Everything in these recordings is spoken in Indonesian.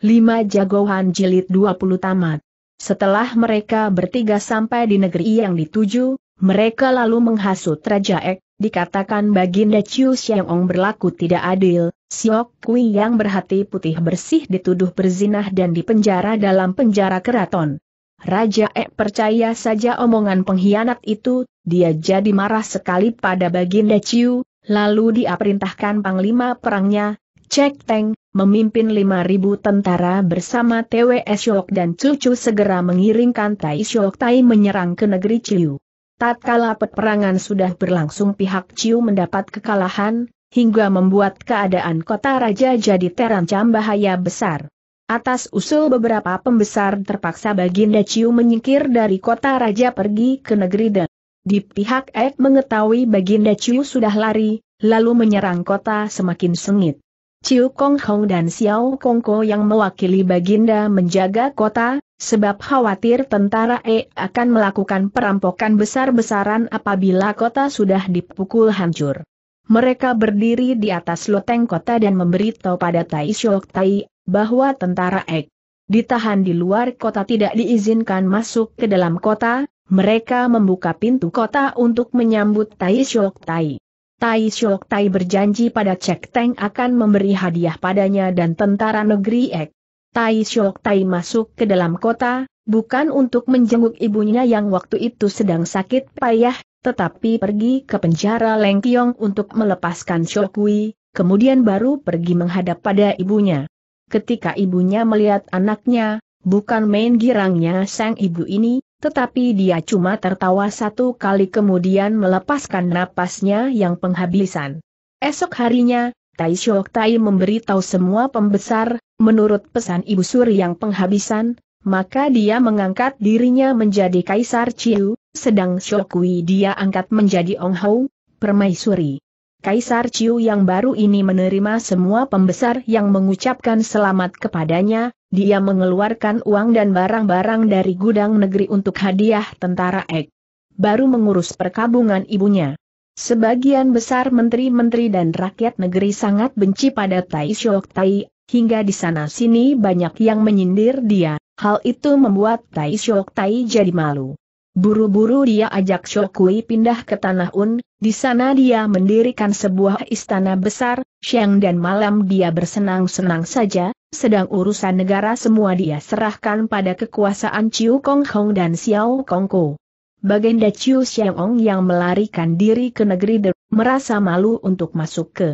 5 Jagoan Jilid 20 tamat. Setelah mereka bertiga sampai di negeri yang dituju, mereka lalu menghasut Raja Ek, dikatakan Baginda Chiu Ong berlaku tidak adil, Siok Kui yang berhati putih bersih dituduh berzinah dan dipenjara dalam penjara keraton. Raja Ek percaya saja omongan pengkhianat itu, dia jadi marah sekali pada Baginda Chiu, lalu dia perintahkan Panglima Perangnya, Cek Teng, memimpin 5.000 tentara bersama TWS Yoke dan Cucu segera mengiringkan Tai Yoke Tai menyerang ke negeri Ciu. Tatkala peperangan sudah berlangsung pihak Ciu mendapat kekalahan, hingga membuat keadaan kota raja jadi terancam bahaya besar. Atas usul beberapa pembesar terpaksa Baginda Ciu menyingkir dari kota raja pergi ke negeri Dan. Di pihak Ek mengetahui Baginda Ciu sudah lari, lalu menyerang kota semakin sengit. Ciu Kong Hong dan Xiao Kong Ko yang mewakili Baginda menjaga kota, sebab khawatir tentara E akan melakukan perampokan besar-besaran apabila kota sudah dipukul hancur. Mereka berdiri di atas loteng kota dan memberitahu pada Tai Shok Tai, bahwa tentara E ditahan di luar kota tidak diizinkan masuk ke dalam kota, mereka membuka pintu kota untuk menyambut Tai Shok Tai. Tai Shok Tai berjanji pada Cek Teng akan memberi hadiah padanya dan tentara negeri Ek. Tai Shok Tai masuk ke dalam kota, bukan untuk menjenguk ibunya yang waktu itu sedang sakit payah, tetapi pergi ke penjara Leng Tiong untuk melepaskan Shokui, kemudian baru pergi menghadap pada ibunya. Ketika ibunya melihat anaknya, bukan main girangnya sang ibu ini, tetapi dia cuma tertawa satu kali kemudian melepaskan napasnya yang penghabisan. Esok harinya, Tai Shok Tai memberitahu semua pembesar, menurut pesan Ibu Suri yang penghabisan, maka dia mengangkat dirinya menjadi Kaisar Chiu, sedang Shokui dia angkat menjadi Ong Hou, Permaisuri. Kaisar Ciu yang baru ini menerima semua pembesar yang mengucapkan selamat kepadanya, dia mengeluarkan uang dan barang-barang dari gudang negeri untuk hadiah tentara Ek. Baru mengurus perkabungan ibunya. Sebagian besar menteri-menteri dan rakyat negeri sangat benci pada Tai Shok Tai, hingga di sana-sini banyak yang menyindir dia, hal itu membuat Tai Shok Tai jadi malu. Buru-buru dia ajak Shokui pindah ke Tanah Un, di sana dia mendirikan sebuah istana besar, siang dan malam dia bersenang-senang saja, sedang urusan negara semua dia serahkan pada kekuasaan Chiu Kong Hong dan Xiao Kong Ko. Baginda Chiu Xiaong yang melarikan diri ke negeri De, merasa malu untuk masuk ke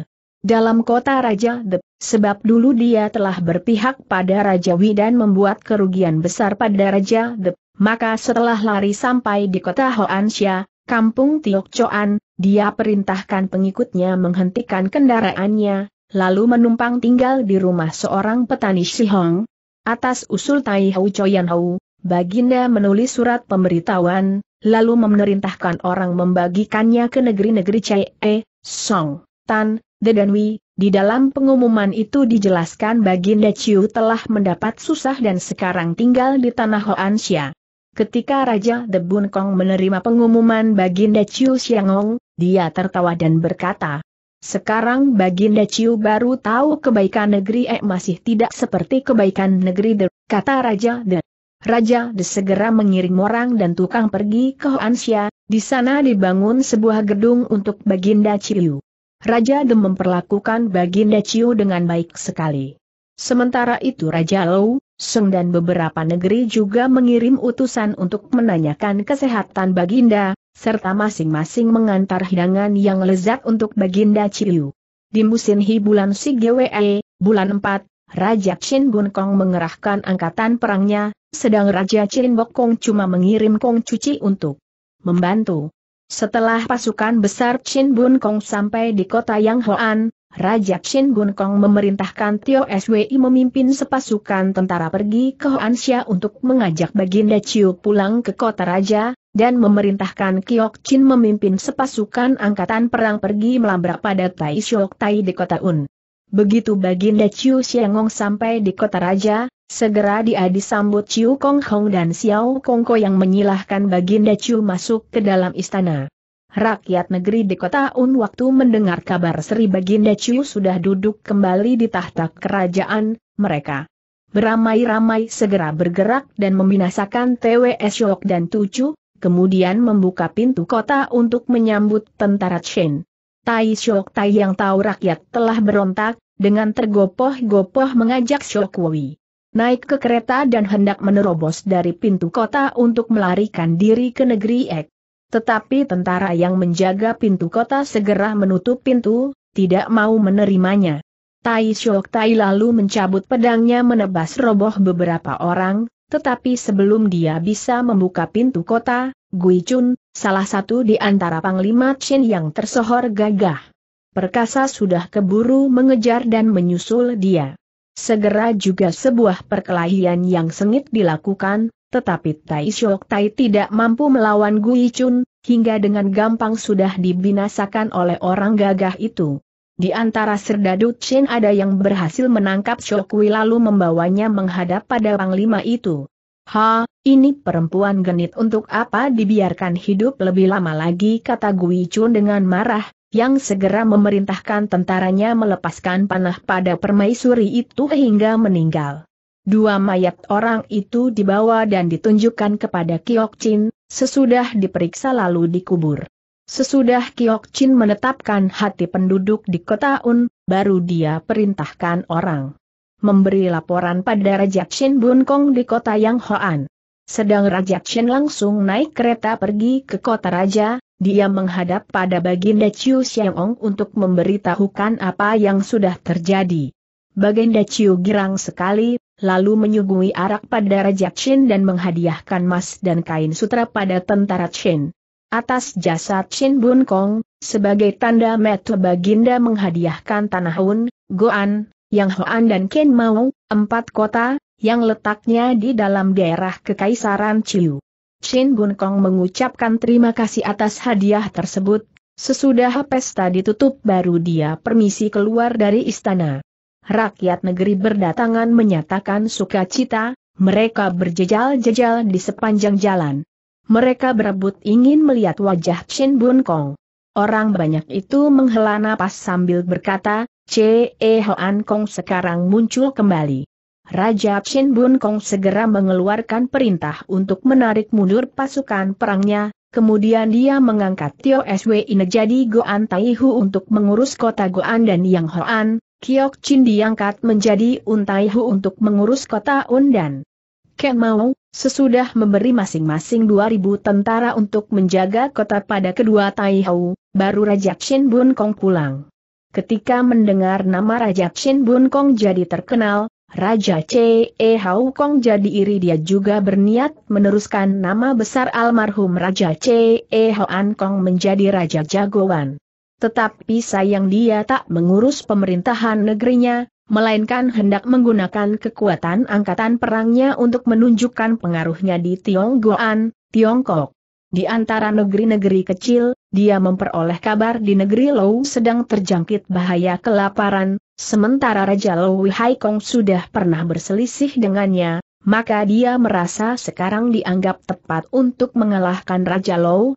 dalam kota Raja De, sebab dulu dia telah berpihak pada Raja Wei dan membuat kerugian besar pada Raja De, maka setelah lari sampai di kota Hoansia, kampung Tiokcoan, dia perintahkan pengikutnya menghentikan kendaraannya, lalu menumpang tinggal di rumah seorang petani Sihong. Atas usul Tai Hou Choyan Hou, Baginda menulis surat pemberitahuan, lalu memerintahkan orang membagikannya ke negeri-negeri Chee, e, Song, Tan, dan Dedanwi, di dalam pengumuman itu dijelaskan Baginda Chiu telah mendapat susah dan sekarang tinggal di tanah Hoansia. Ketika Raja Bun Kong menerima pengumuman Baginda Chiu Xiangong, dia tertawa dan berkata, sekarang Baginda Chiu baru tahu kebaikan negeri E masih tidak seperti kebaikan negeri De, kata Raja De. Raja De segera mengirim orang dan tukang pergi ke Hoansia, di sana dibangun sebuah gedung untuk Baginda Chiu. Raja De memperlakukan Baginda Chiu dengan baik sekali. Sementara itu Raja Lou, Seng dan beberapa negeri juga mengirim utusan untuk menanyakan kesehatan Baginda, serta masing-masing mengantar hidangan yang lezat untuk Baginda Chiu. Di musim hiburan si GWE, bulan 4, Raja Chin Bun Kong mengerahkan angkatan perangnya, sedang Raja Chin Bok Kong cuma mengirim Kong Cuci untuk membantu. Setelah pasukan besar Chin Bun Kong sampai di kota Yang Hoan, Raja Xin Bun Kong memerintahkan Tio Swi memimpin sepasukan tentara pergi ke Hoansha untuk mengajak Baginda Chiu pulang ke kota Raja, dan memerintahkan Kiok Chin memimpin sepasukan angkatan perang pergi melabrak pada Tai Shok Tai di kota Un. Begitu Baginda Chiu Xiangong sampai di kota Raja, segera dia disambut Chiu Kong Hong dan Xiao Kongko yang menyilahkan Baginda Chiu masuk ke dalam istana. Rakyat negeri di kota Un waktu mendengar kabar Sri Baginda Ciu sudah duduk kembali di tahta kerajaan, mereka beramai-ramai segera bergerak dan membinasakan TWS Yok dan Tucu, kemudian membuka pintu kota untuk menyambut tentara Chen. Tai Shok Tai yang tahu rakyat telah berontak, dengan tergopoh-gopoh mengajak Shok Wui naik ke kereta dan hendak menerobos dari pintu kota untuk melarikan diri ke negeri Ek. Tetapi tentara yang menjaga pintu kota segera menutup pintu, tidak mau menerimanya. Tai Shok Tai lalu mencabut pedangnya menebas roboh beberapa orang, tetapi sebelum dia bisa membuka pintu kota, Gui Chun, salah satu di antara panglima Chin yang tersohor gagah. Perkasa sudah keburu mengejar dan menyusul dia. Segera juga sebuah perkelahian yang sengit dilakukan, tetapi Tai Shok Tai tidak mampu melawan Gui Chun, hingga dengan gampang sudah dibinasakan oleh orang gagah itu. Di antara serdadu Chen ada yang berhasil menangkap Wei lalu membawanya menghadap pada panglima itu. Ha, ini perempuan genit untuk apa dibiarkan hidup lebih lama lagi kata Gui Chun dengan marah, yang segera memerintahkan tentaranya melepaskan panah pada permaisuri itu hingga meninggal. Dua mayat orang itu dibawa dan ditunjukkan kepada Kiok Chin, sesudah diperiksa lalu dikubur. Sesudah Kiok Chin menetapkan hati penduduk di kota Un, baru dia perintahkan orang memberi laporan pada Raja Chin Bun Kong di kota Yang Hoan. Sedang Raja Chin langsung naik kereta pergi ke kota Raja, dia menghadap pada Baginda Chiu Xiangong untuk memberitahukan apa yang sudah terjadi. Baginda Chiu girang sekali, lalu menyuguhi arak pada Raja Qin dan menghadiahkan emas dan kain sutra pada tentara Qin. Atas jasa Qin Bun Kong, sebagai tanda metu Baginda menghadiahkan Tanah Un, Goan, Yang Hoan dan Ken Mau, empat kota, yang letaknya di dalam daerah Kekaisaran Chiu. Qin Bun Kong mengucapkan terima kasih atas hadiah tersebut, sesudah pesta ditutup baru dia permisi keluar dari istana rakyat negeri berdatangan menyatakan sukacita, mereka berjejal-jejal di sepanjang jalan. Mereka berebut ingin melihat wajah Chin Bun Kong. Orang banyak itu menghela napas sambil berkata, C.E. Hoan Kong sekarang muncul kembali. Raja Chin Bun Kong segera mengeluarkan perintah untuk menarik mundur pasukan perangnya, kemudian dia mengangkat Tio Swi menjadi Goan Taihu untuk mengurus kota Goan dan Yang Hoan, Kiok Chin diangkat menjadi Untaihu untuk mengurus kota Undan. Ken Mau, sesudah memberi masing-masing 2.000 tentara untuk menjaga kota pada kedua Taihu, baru Raja Chin Bun Kong pulang. Ketika mendengar nama Raja Chin Bun Kong jadi terkenal, Raja Che E. Hau Kong jadi iri dia juga berniat meneruskan nama besar almarhum Raja Che E. Hoan Kong menjadi Raja Jagoan. Tetapi sayang dia tak mengurus pemerintahan negerinya, melainkan hendak menggunakan kekuatan angkatan perangnya untuk menunjukkan pengaruhnya di Tionggoan, Tiongkok. Di antara negeri-negeri kecil, dia memperoleh kabar di negeri Lou sedang terjangkit bahaya kelaparan, sementara Raja Lou Haikong sudah pernah berselisih dengannya, maka dia merasa sekarang dianggap tepat untuk mengalahkan Raja Lou,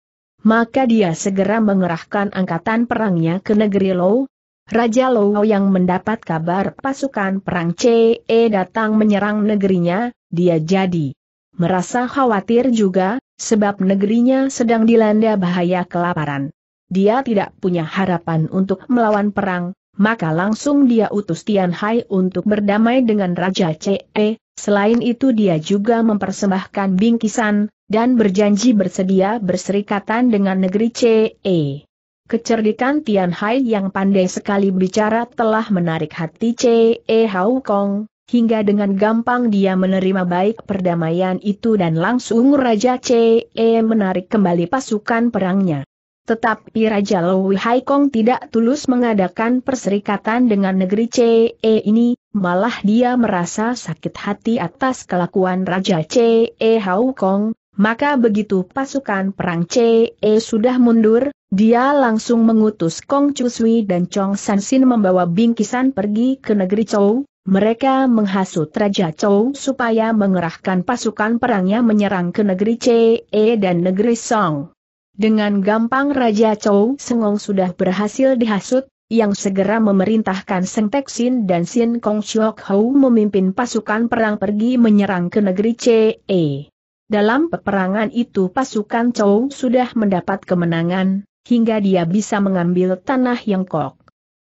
maka dia segera mengerahkan angkatan perangnya ke negeri Lou. Raja Lou yang mendapat kabar pasukan perang CE datang menyerang negerinya, dia jadi merasa khawatir juga, sebab negerinya sedang dilanda bahaya kelaparan. Dia tidak punya harapan untuk melawan perang, maka langsung dia utus Tian Hai untuk berdamai dengan Raja CE, selain itu dia juga mempersembahkan bingkisan, dan berjanji bersedia berserikatan dengan negeri CE. Kecerdikan Tian Hai yang pandai sekali bicara telah menarik hati CE Hau Kong, hingga dengan gampang dia menerima baik perdamaian itu dan langsung Raja CE menarik kembali pasukan perangnya. Tetapi Raja Lowi Hai Kong tidak tulus mengadakan perserikatan dengan negeri CE ini, malah dia merasa sakit hati atas kelakuan Raja CE Hau Kong, maka begitu pasukan perang CE sudah mundur, dia langsung mengutus Kong Chusui dan Chong San Sin membawa bingkisan pergi ke negeri Chou, mereka menghasut Raja Chou supaya mengerahkan pasukan perangnya menyerang ke negeri CE dan negeri Song. Dengan gampang Raja Chou Sengong sudah berhasil dihasut, yang segera memerintahkan Seng Tek Sin dan Sin Kong Shiok Hou memimpin pasukan perang pergi menyerang ke negeri CE. Dalam peperangan itu pasukan Chow sudah mendapat kemenangan, hingga dia bisa mengambil tanah yang kok.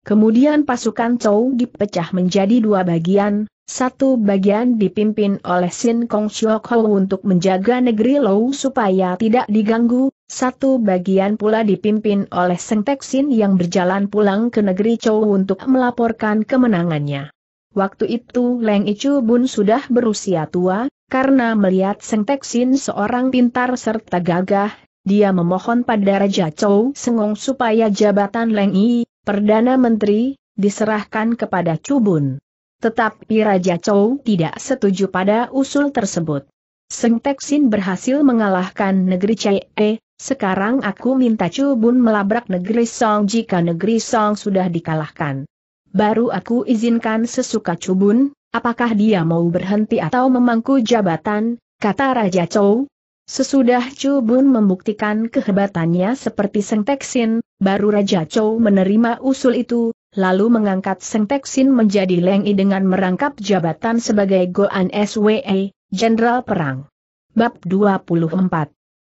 Kemudian pasukan Chow dipecah menjadi dua bagian, satu bagian dipimpin oleh Sin Kong Shok Ho untuk menjaga negeri Lou supaya tidak diganggu, satu bagian pula dipimpin oleh Seng Tek Sin yang berjalan pulang ke negeri Chow untuk melaporkan kemenangannya. Waktu itu Leng Ichu Bun sudah berusia tua, karena melihat Seng Teksin seorang pintar serta gagah, dia memohon pada Raja Chou Sengong supaya jabatan Leng Yi, Perdana Menteri, diserahkan kepada Cubun. Tetapi Raja Chou tidak setuju pada usul tersebut. Seng Teksin berhasil mengalahkan negeri Chee, sekarang aku minta Cubun melabrak negeri Song jika negeri Song sudah dikalahkan. Baru aku izinkan sesuka Cubun, Apakah dia mau berhenti atau memangku jabatan, kata Raja Chou? Sesudah Chu Bun membuktikan kehebatannya seperti Seng Teksin, baru Raja Chou menerima usul itu, lalu mengangkat Seng Teksin menjadi Leng I dengan merangkap jabatan sebagai Goan SWE, Jenderal Perang. Bab 24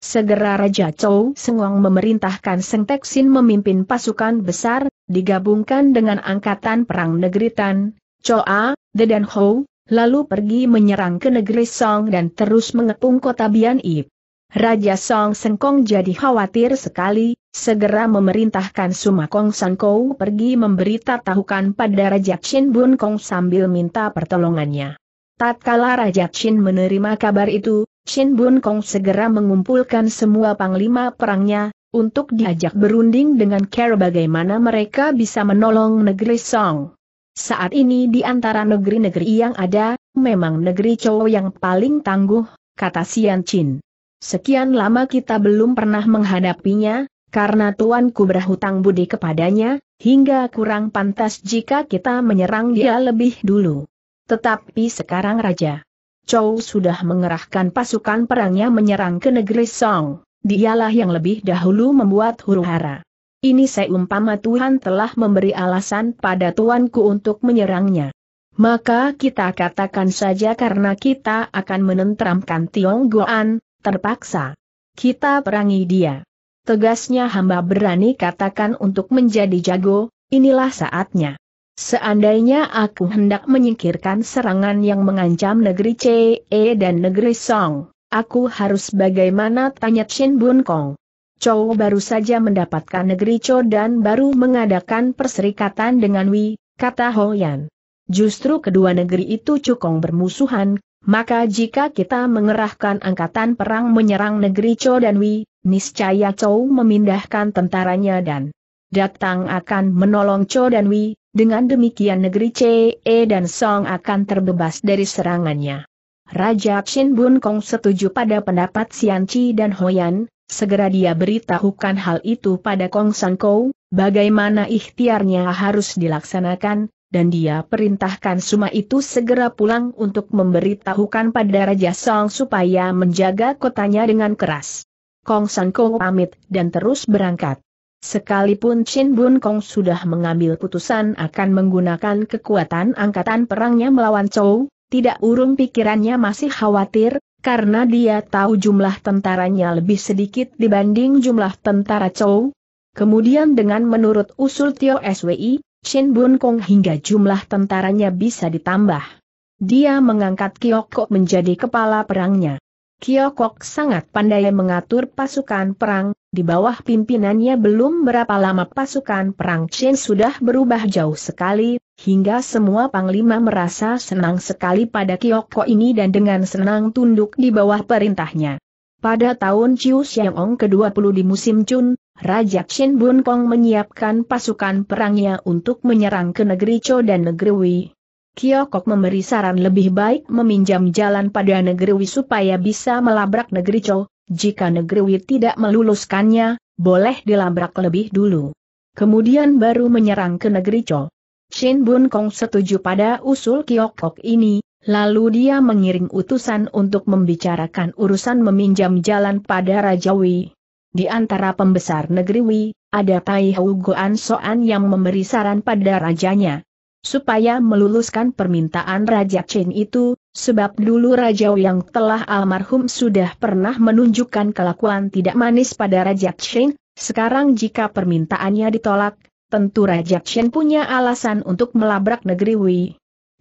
Segera Raja Chou Sengong memerintahkan Seng Teksin memimpin pasukan besar, digabungkan dengan Angkatan Perang Negeri Tan, Choa, The dan Hou, lalu pergi menyerang ke negeri Song dan terus mengepung kota Bian Ip. Raja Song Sengkong jadi khawatir sekali, segera memerintahkan Sumakong Sangkou pergi memberi tatahukan pada Raja Chin Bun Kong sambil minta pertolongannya. Tatkala Raja Chin menerima kabar itu, Chin Bun Kong segera mengumpulkan semua panglima perangnya, untuk diajak berunding dengan Care bagaimana mereka bisa menolong negeri Song. Saat ini di antara negeri-negeri yang ada, memang negeri Chow yang paling tangguh, kata Sian Chin. Sekian lama kita belum pernah menghadapinya, karena tuanku berhutang budi kepadanya, hingga kurang pantas jika kita menyerang dia lebih dulu. Tetapi sekarang Raja Chow sudah mengerahkan pasukan perangnya menyerang ke negeri Song, dialah yang lebih dahulu membuat huru-hara. Ini seumpama Tuhan telah memberi alasan pada tuanku untuk menyerangnya. Maka kita katakan saja karena kita akan menenteramkan Goan, terpaksa. Kita perangi dia. Tegasnya hamba berani katakan untuk menjadi jago, inilah saatnya. Seandainya aku hendak menyingkirkan serangan yang mengancam negeri CE dan negeri Song, aku harus bagaimana tanya Chin Bun Kong. Chow baru saja mendapatkan negeri Chow dan baru mengadakan perserikatan dengan Wei, kata Hoyan. Justru kedua negeri itu cukong bermusuhan, maka jika kita mengerahkan angkatan perang menyerang negeri Chow dan Wei, niscaya Chow memindahkan tentaranya dan datang akan menolong Chow dan Wei. dengan demikian negeri CE dan Song akan terbebas dari serangannya. Raja Xin Bun Kong setuju pada pendapat Xian Chi dan Hoyan, Segera dia beritahukan hal itu pada Kong San Kou, bagaimana ikhtiarnya harus dilaksanakan, dan dia perintahkan Suma itu segera pulang untuk memberitahukan pada Raja Song supaya menjaga kotanya dengan keras. Kong San Kou pamit dan terus berangkat. Sekalipun Chin Bun Kong sudah mengambil putusan akan menggunakan kekuatan angkatan perangnya melawan Chou, tidak urung pikirannya masih khawatir, karena dia tahu jumlah tentaranya lebih sedikit dibanding jumlah tentara Chow. Kemudian dengan menurut usul Tio SWI, Shin Bun Kong hingga jumlah tentaranya bisa ditambah. Dia mengangkat Kiokok menjadi kepala perangnya. Kiokok sangat pandai mengatur pasukan perang, di bawah pimpinannya belum berapa lama pasukan perang Chin sudah berubah jauh sekali, hingga semua panglima merasa senang sekali pada Kiyoko ini dan dengan senang tunduk di bawah perintahnya. Pada tahun Chiu Xiaong ke-20 di musim Chun, Raja Qin Bun Kong menyiapkan pasukan perangnya untuk menyerang ke negeri Cho dan negeri Wei. Kiokok memberi saran lebih baik meminjam jalan pada negeri Wei supaya bisa melabrak negeri Cho, jika negeri Wei tidak meluluskannya, boleh dilabrak lebih dulu. Kemudian baru menyerang ke negeri Cho. Shin Bun Kong setuju pada usul Kok ini, lalu dia mengiring utusan untuk membicarakan urusan meminjam jalan pada Raja Wei. Di antara pembesar negeri Wei, ada Tai Hou Goan Soan yang memberi saran pada rajanya. Supaya meluluskan permintaan Raja Chen itu, sebab dulu Raja Wei yang telah almarhum sudah pernah menunjukkan kelakuan tidak manis pada Raja Chen, sekarang jika permintaannya ditolak, tentu Raja Chen punya alasan untuk melabrak negeri Wei.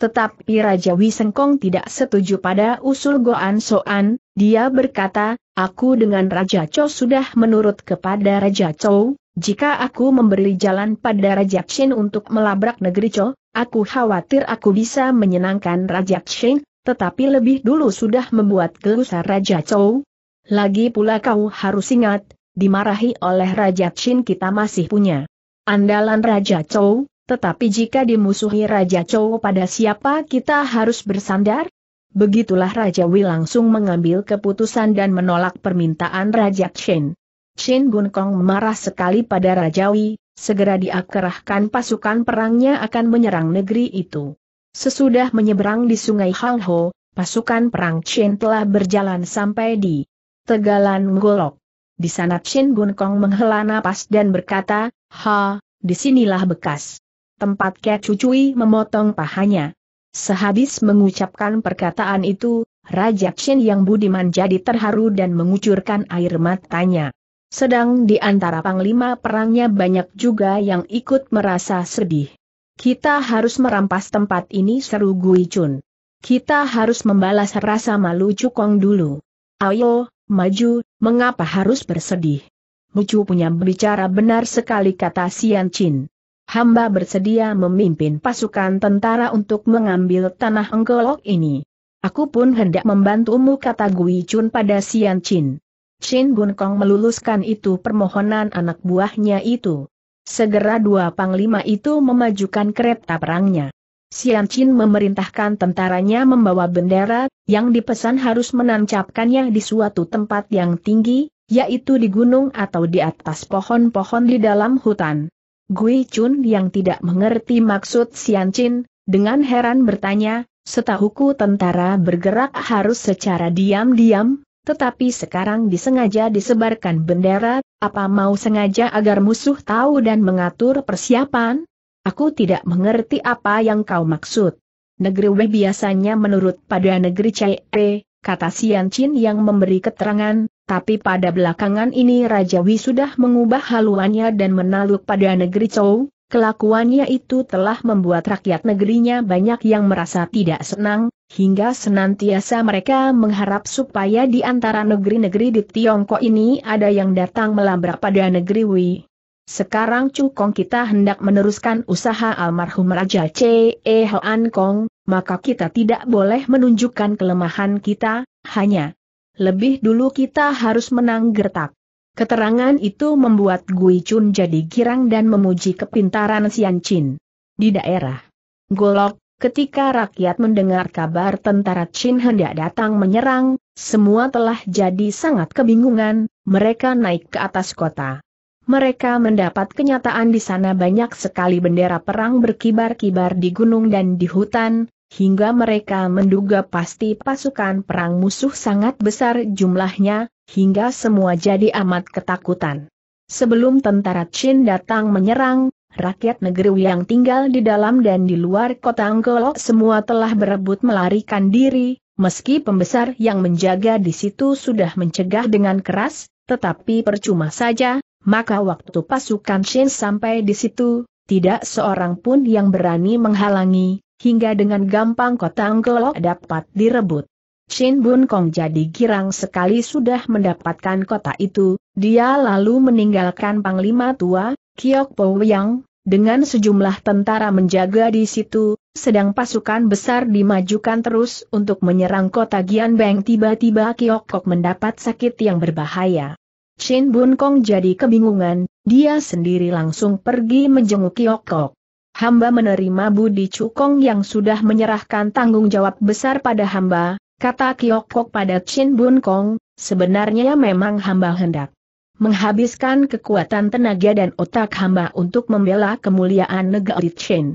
Tetapi Raja Wei Sengkong tidak setuju pada usul Goan Soan, dia berkata, aku dengan Raja Cho sudah menurut kepada Raja Chou, jika aku memberi jalan pada Raja Chen untuk melabrak negeri Cho, aku khawatir aku bisa menyenangkan Raja Chen, tetapi lebih dulu sudah membuat gelusar Raja Chou. Lagi pula kau harus ingat, dimarahi oleh Raja Chen kita masih punya andalan Raja Chou, tetapi jika dimusuhi Raja Chou pada siapa kita harus bersandar? Begitulah Raja Wei langsung mengambil keputusan dan menolak permintaan Raja Chen. Chen Gun Kong marah sekali pada Raja Wei, segera diakerahkan pasukan perangnya akan menyerang negeri itu. Sesudah menyeberang di sungai Halho, pasukan perang Chen telah berjalan sampai di Tegalan Golok. Di sana Chen Gun Kong menghela napas dan berkata, Ha, disinilah bekas. Tempat Kecucui memotong pahanya. Sehabis mengucapkan perkataan itu, Raja Chen yang budiman jadi terharu dan mengucurkan air matanya. Sedang di antara panglima perangnya banyak juga yang ikut merasa sedih. Kita harus merampas tempat ini seru Gui Chun. Kita harus membalas rasa malu Cukong dulu. Ayo, maju, mengapa harus bersedih? Mucu punya berbicara benar sekali kata Sian Chin. Hamba bersedia memimpin pasukan tentara untuk mengambil tanah engkolok ini. Aku pun hendak membantumu kata Gui Chun pada Sian Chin. Chin Gun Kong meluluskan itu permohonan anak buahnya itu. Segera dua panglima itu memajukan kereta perangnya. Sian Chin memerintahkan tentaranya membawa bendera, yang dipesan harus menancapkannya di suatu tempat yang tinggi, yaitu di gunung atau di atas pohon-pohon di dalam hutan. Gui Chun yang tidak mengerti maksud Xian Chin, dengan heran bertanya, setahuku tentara bergerak harus secara diam-diam, tetapi sekarang disengaja disebarkan bendera, apa mau sengaja agar musuh tahu dan mengatur persiapan? Aku tidak mengerti apa yang kau maksud. Negeri Wei biasanya menurut pada negeri Cai kata Xian Chin yang memberi keterangan, tapi pada belakangan ini Raja Wi sudah mengubah haluannya dan menaluk pada negeri Chou, kelakuannya itu telah membuat rakyat negerinya banyak yang merasa tidak senang, hingga senantiasa mereka mengharap supaya di antara negeri-negeri di Tiongkok ini ada yang datang melabrak pada negeri Wei. Sekarang Cukong kita hendak meneruskan usaha almarhum Raja C. E. Hoan Kong, maka kita tidak boleh menunjukkan kelemahan kita, hanya lebih dulu kita harus menang gertak. Keterangan itu membuat Gui Chun jadi girang dan memuji kepintaran Sian Chin. Di daerah Golok, ketika rakyat mendengar kabar tentara Chin hendak datang menyerang, semua telah jadi sangat kebingungan, mereka naik ke atas kota. Mereka mendapat kenyataan di sana banyak sekali bendera perang berkibar-kibar di gunung dan di hutan, hingga mereka menduga pasti pasukan perang musuh sangat besar jumlahnya, hingga semua jadi amat ketakutan. Sebelum tentara Chin datang menyerang, rakyat negeri yang tinggal di dalam dan di luar kota Anggolo semua telah berebut melarikan diri, meski pembesar yang menjaga di situ sudah mencegah dengan keras, tetapi percuma saja, maka waktu pasukan Chin sampai di situ, tidak seorang pun yang berani menghalangi, hingga dengan gampang kota Angkelok dapat direbut. Chin Bun Kong jadi girang sekali sudah mendapatkan kota itu, dia lalu meninggalkan Panglima Tua, Kiok Po Yang, dengan sejumlah tentara menjaga di situ, sedang pasukan besar dimajukan terus untuk menyerang kota Gianbeng tiba-tiba Kiok Kok mendapat sakit yang berbahaya. Chin Bun Kong jadi kebingungan, dia sendiri langsung pergi menjenguk Kiok Kok hamba menerima Budi Cukong yang sudah menyerahkan tanggung jawab besar pada hamba, kata Kiokok pada Chin Bun Kong, sebenarnya memang hamba hendak menghabiskan kekuatan tenaga dan otak hamba untuk membela kemuliaan negeri Chin.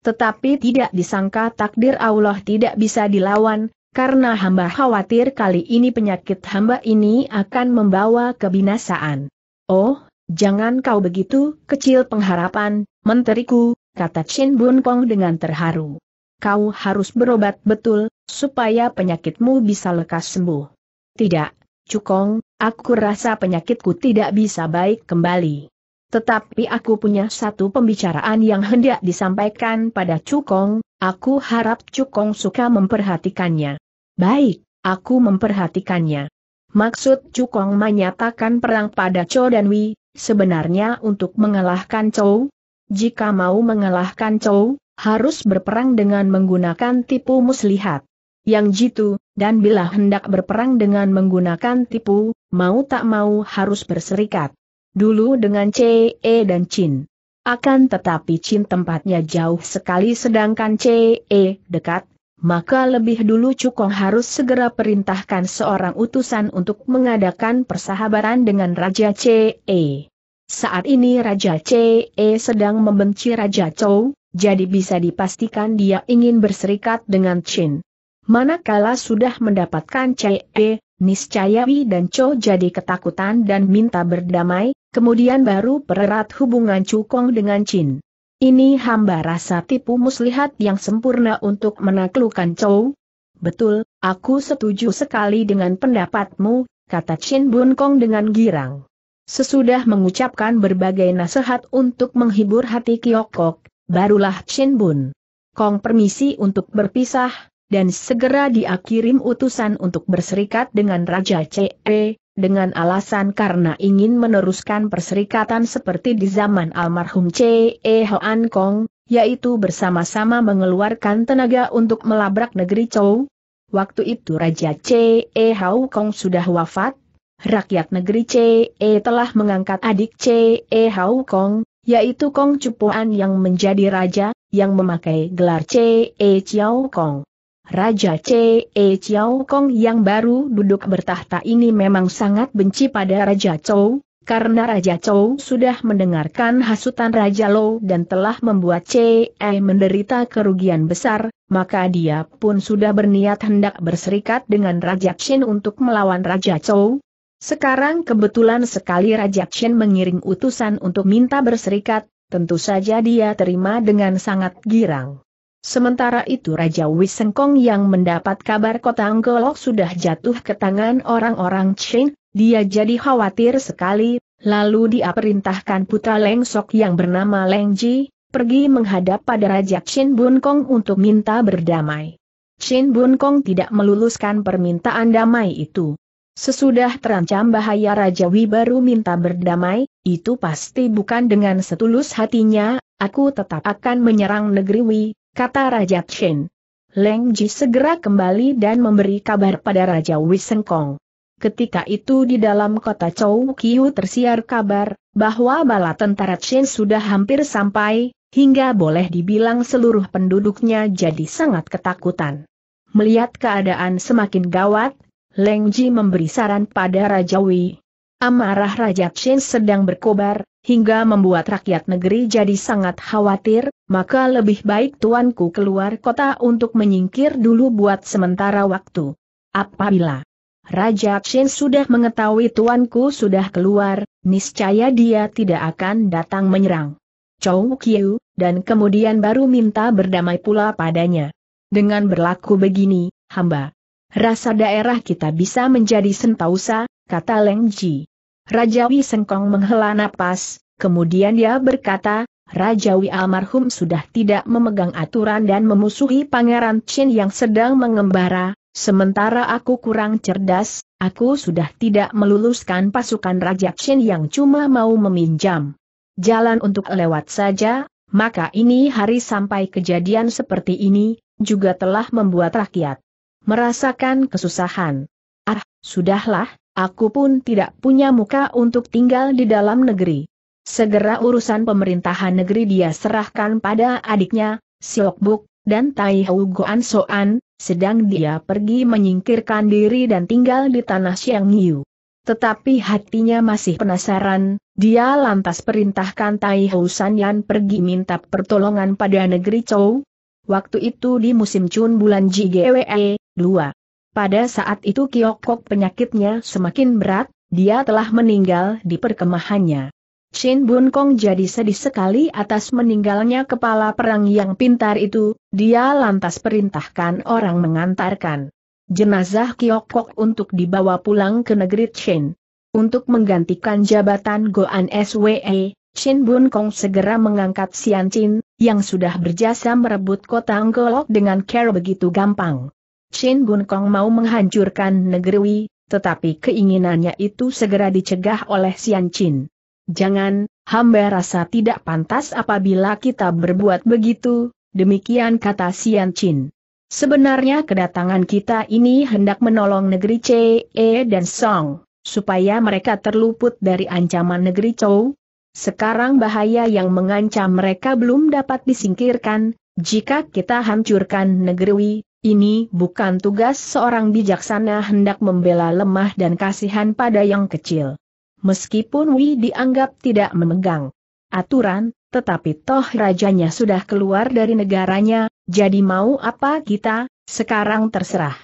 Tetapi tidak disangka takdir Allah tidak bisa dilawan, karena hamba khawatir kali ini penyakit hamba ini akan membawa kebinasaan. Oh, jangan kau begitu kecil pengharapan, menteriku, kata Chin Bun Kong dengan terharu. Kau harus berobat betul, supaya penyakitmu bisa lekas sembuh. Tidak, Cukong, aku rasa penyakitku tidak bisa baik kembali. Tetapi aku punya satu pembicaraan yang hendak disampaikan pada Cukong, aku harap Cukong suka memperhatikannya. Baik, aku memperhatikannya. Maksud Cukong menyatakan perang pada Cho dan Wi, sebenarnya untuk mengalahkan Chou, jika mau mengalahkan Chow, harus berperang dengan menggunakan tipu muslihat. Yang jitu, dan bila hendak berperang dengan menggunakan tipu, mau tak mau harus berserikat. Dulu dengan CE e, dan Chin. Akan tetapi Chin tempatnya jauh sekali sedangkan CE e, dekat, maka lebih dulu Cukong harus segera perintahkan seorang utusan untuk mengadakan persahabatan dengan Raja CE. E. Saat ini Raja E sedang membenci Raja Chou, jadi bisa dipastikan dia ingin berserikat dengan Chin. Manakala sudah mendapatkan CE, niscaya Wei dan Chou jadi ketakutan dan minta berdamai, kemudian baru pererat hubungan Cukong dengan Chin. Ini hamba rasa tipu muslihat yang sempurna untuk menaklukkan Chou. Betul, aku setuju sekali dengan pendapatmu, kata Chin Bun Kong dengan girang. Sesudah mengucapkan berbagai nasihat untuk menghibur hati Kiokok, barulah Shin Bun Kong permisi untuk berpisah, dan segera dia utusan untuk berserikat dengan Raja CE, dengan alasan karena ingin meneruskan perserikatan seperti di zaman almarhum CE Hoan Kong, yaitu bersama-sama mengeluarkan tenaga untuk melabrak negeri Chou. Waktu itu Raja CE Hau Kong sudah wafat, rakyat negeri CE telah mengangkat adik CE Hau Kong, yaitu Kong Cupuan yang menjadi raja, yang memakai gelar CE Chiao Kong. Raja CE Chiao Kong yang baru duduk bertahta ini memang sangat benci pada Raja Chou, karena Raja Chou sudah mendengarkan hasutan Raja Lo dan telah membuat CE menderita kerugian besar, maka dia pun sudah berniat hendak berserikat dengan Raja Xin untuk melawan Raja Chou, sekarang kebetulan sekali Raja Chen mengiring utusan untuk minta berserikat, tentu saja dia terima dengan sangat girang. Sementara itu Raja Wisengkong yang mendapat kabar kota Anggolok sudah jatuh ke tangan orang-orang Chen, dia jadi khawatir sekali, lalu dia perintahkan putra Leng Sok yang bernama Leng Ji, pergi menghadap pada Raja Chen Bun Kong untuk minta berdamai. Chen Bun Kong tidak meluluskan permintaan damai itu. Sesudah terancam bahaya Rajawi baru minta berdamai, itu pasti bukan dengan setulus hatinya, aku tetap akan menyerang negeri Wi, kata Raja Chen. Leng Ji segera kembali dan memberi kabar pada Raja Sengkong. Ketika itu di dalam kota Chou Kiu tersiar kabar, bahwa bala tentara Chen sudah hampir sampai, hingga boleh dibilang seluruh penduduknya jadi sangat ketakutan. Melihat keadaan semakin gawat, Leng Ji memberi saran pada Raja Wei. Amarah Raja Chen sedang berkobar, hingga membuat rakyat negeri jadi sangat khawatir, maka lebih baik tuanku keluar kota untuk menyingkir dulu buat sementara waktu. Apabila Raja Chen sudah mengetahui tuanku sudah keluar, niscaya dia tidak akan datang menyerang. Chou Kiu, dan kemudian baru minta berdamai pula padanya. Dengan berlaku begini, hamba Rasa daerah kita bisa menjadi sentausa, kata Leng Ji. Rajawi Sengkong menghela napas, kemudian dia berkata, Rajawi almarhum sudah tidak memegang aturan dan memusuhi Pangeran Chin yang sedang mengembara, sementara aku kurang cerdas, aku sudah tidak meluluskan pasukan Raja Chin yang cuma mau meminjam jalan untuk lewat saja, maka ini hari sampai kejadian seperti ini, juga telah membuat rakyat merasakan kesusahan. Ah, sudahlah, aku pun tidak punya muka untuk tinggal di dalam negeri. Segera urusan pemerintahan negeri dia serahkan pada adiknya, Siokbuk, dan Tai Hau Goan Soan, sedang dia pergi menyingkirkan diri dan tinggal di tanah Siang Yu. Tetapi hatinya masih penasaran, dia lantas perintahkan Tai Hau San Yan pergi minta pertolongan pada negeri Chou, Waktu itu di musim Chun bulan JGWE, 2. Pada saat itu Kiokok penyakitnya semakin berat, dia telah meninggal di perkemahannya. Shin Bun Kong jadi sedih sekali atas meninggalnya kepala perang yang pintar itu, dia lantas perintahkan orang mengantarkan jenazah Kiokok untuk dibawa pulang ke negeri Chin. Untuk menggantikan jabatan Goan SWE, Chin Bun Kong segera mengangkat Sian Chin, yang sudah berjasa merebut kota Anggolok dengan cara begitu gampang. Chin Gun Kong mau menghancurkan negeri Wei, tetapi keinginannya itu segera dicegah oleh Xian Chin. Jangan, hamba rasa tidak pantas apabila kita berbuat begitu, demikian kata Xian Chin. Sebenarnya kedatangan kita ini hendak menolong negeri Che, E dan Song, supaya mereka terluput dari ancaman negeri Chou, sekarang bahaya yang mengancam mereka belum dapat disingkirkan, jika kita hancurkan negeri, ini bukan tugas seorang bijaksana hendak membela lemah dan kasihan pada yang kecil. Meskipun Wi dianggap tidak memegang aturan, tetapi toh rajanya sudah keluar dari negaranya, jadi mau apa kita, sekarang terserah.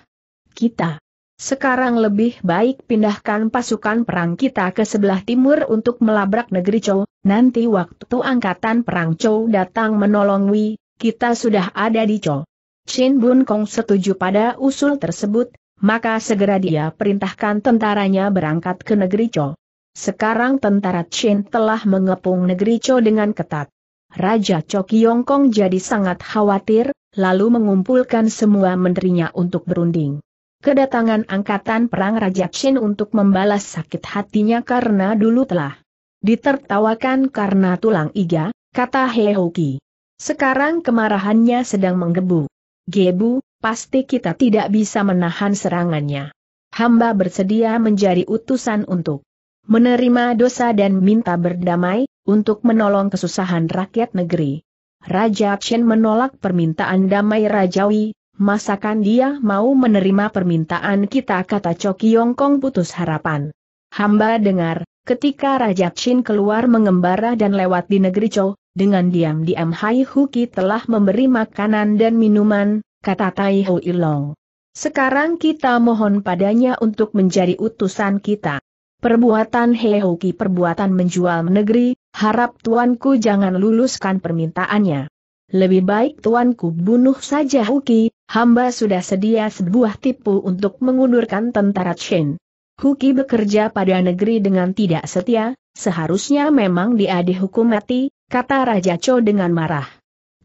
Kita. Sekarang lebih baik pindahkan pasukan perang kita ke sebelah timur untuk melabrak negeri Chow, nanti waktu angkatan perang Chow datang menolong Wei, kita sudah ada di Chow. Shin Bun Kong setuju pada usul tersebut, maka segera dia perintahkan tentaranya berangkat ke negeri Chow. Sekarang tentara Chin telah mengepung negeri Chow dengan ketat. Raja Chow Kong jadi sangat khawatir, lalu mengumpulkan semua menterinya untuk berunding kedatangan angkatan perang Raja Chin untuk membalas sakit hatinya karena dulu telah ditertawakan karena tulang iga, kata Heoki. Sekarang kemarahannya sedang menggebu. Gebu, pasti kita tidak bisa menahan serangannya. Hamba bersedia menjadi utusan untuk menerima dosa dan minta berdamai, untuk menolong kesusahan rakyat negeri. Raja Chen menolak permintaan damai Rajawi, masakan dia mau menerima permintaan kita kata Coki Yongkong putus harapan. Hamba dengar, ketika Raja Chin keluar mengembara dan lewat di negeri Chow, dengan diam-diam Hai Huki telah memberi makanan dan minuman, kata Tai Ho Ilong. Sekarang kita mohon padanya untuk menjadi utusan kita. Perbuatan Huki perbuatan menjual negeri, harap tuanku jangan luluskan permintaannya. Lebih baik tuanku bunuh saja Huki, hamba sudah sedia sebuah tipu untuk mengundurkan tentara Chen. Huki bekerja pada negeri dengan tidak setia, seharusnya memang dia dihukum mati, kata Raja Cho dengan marah.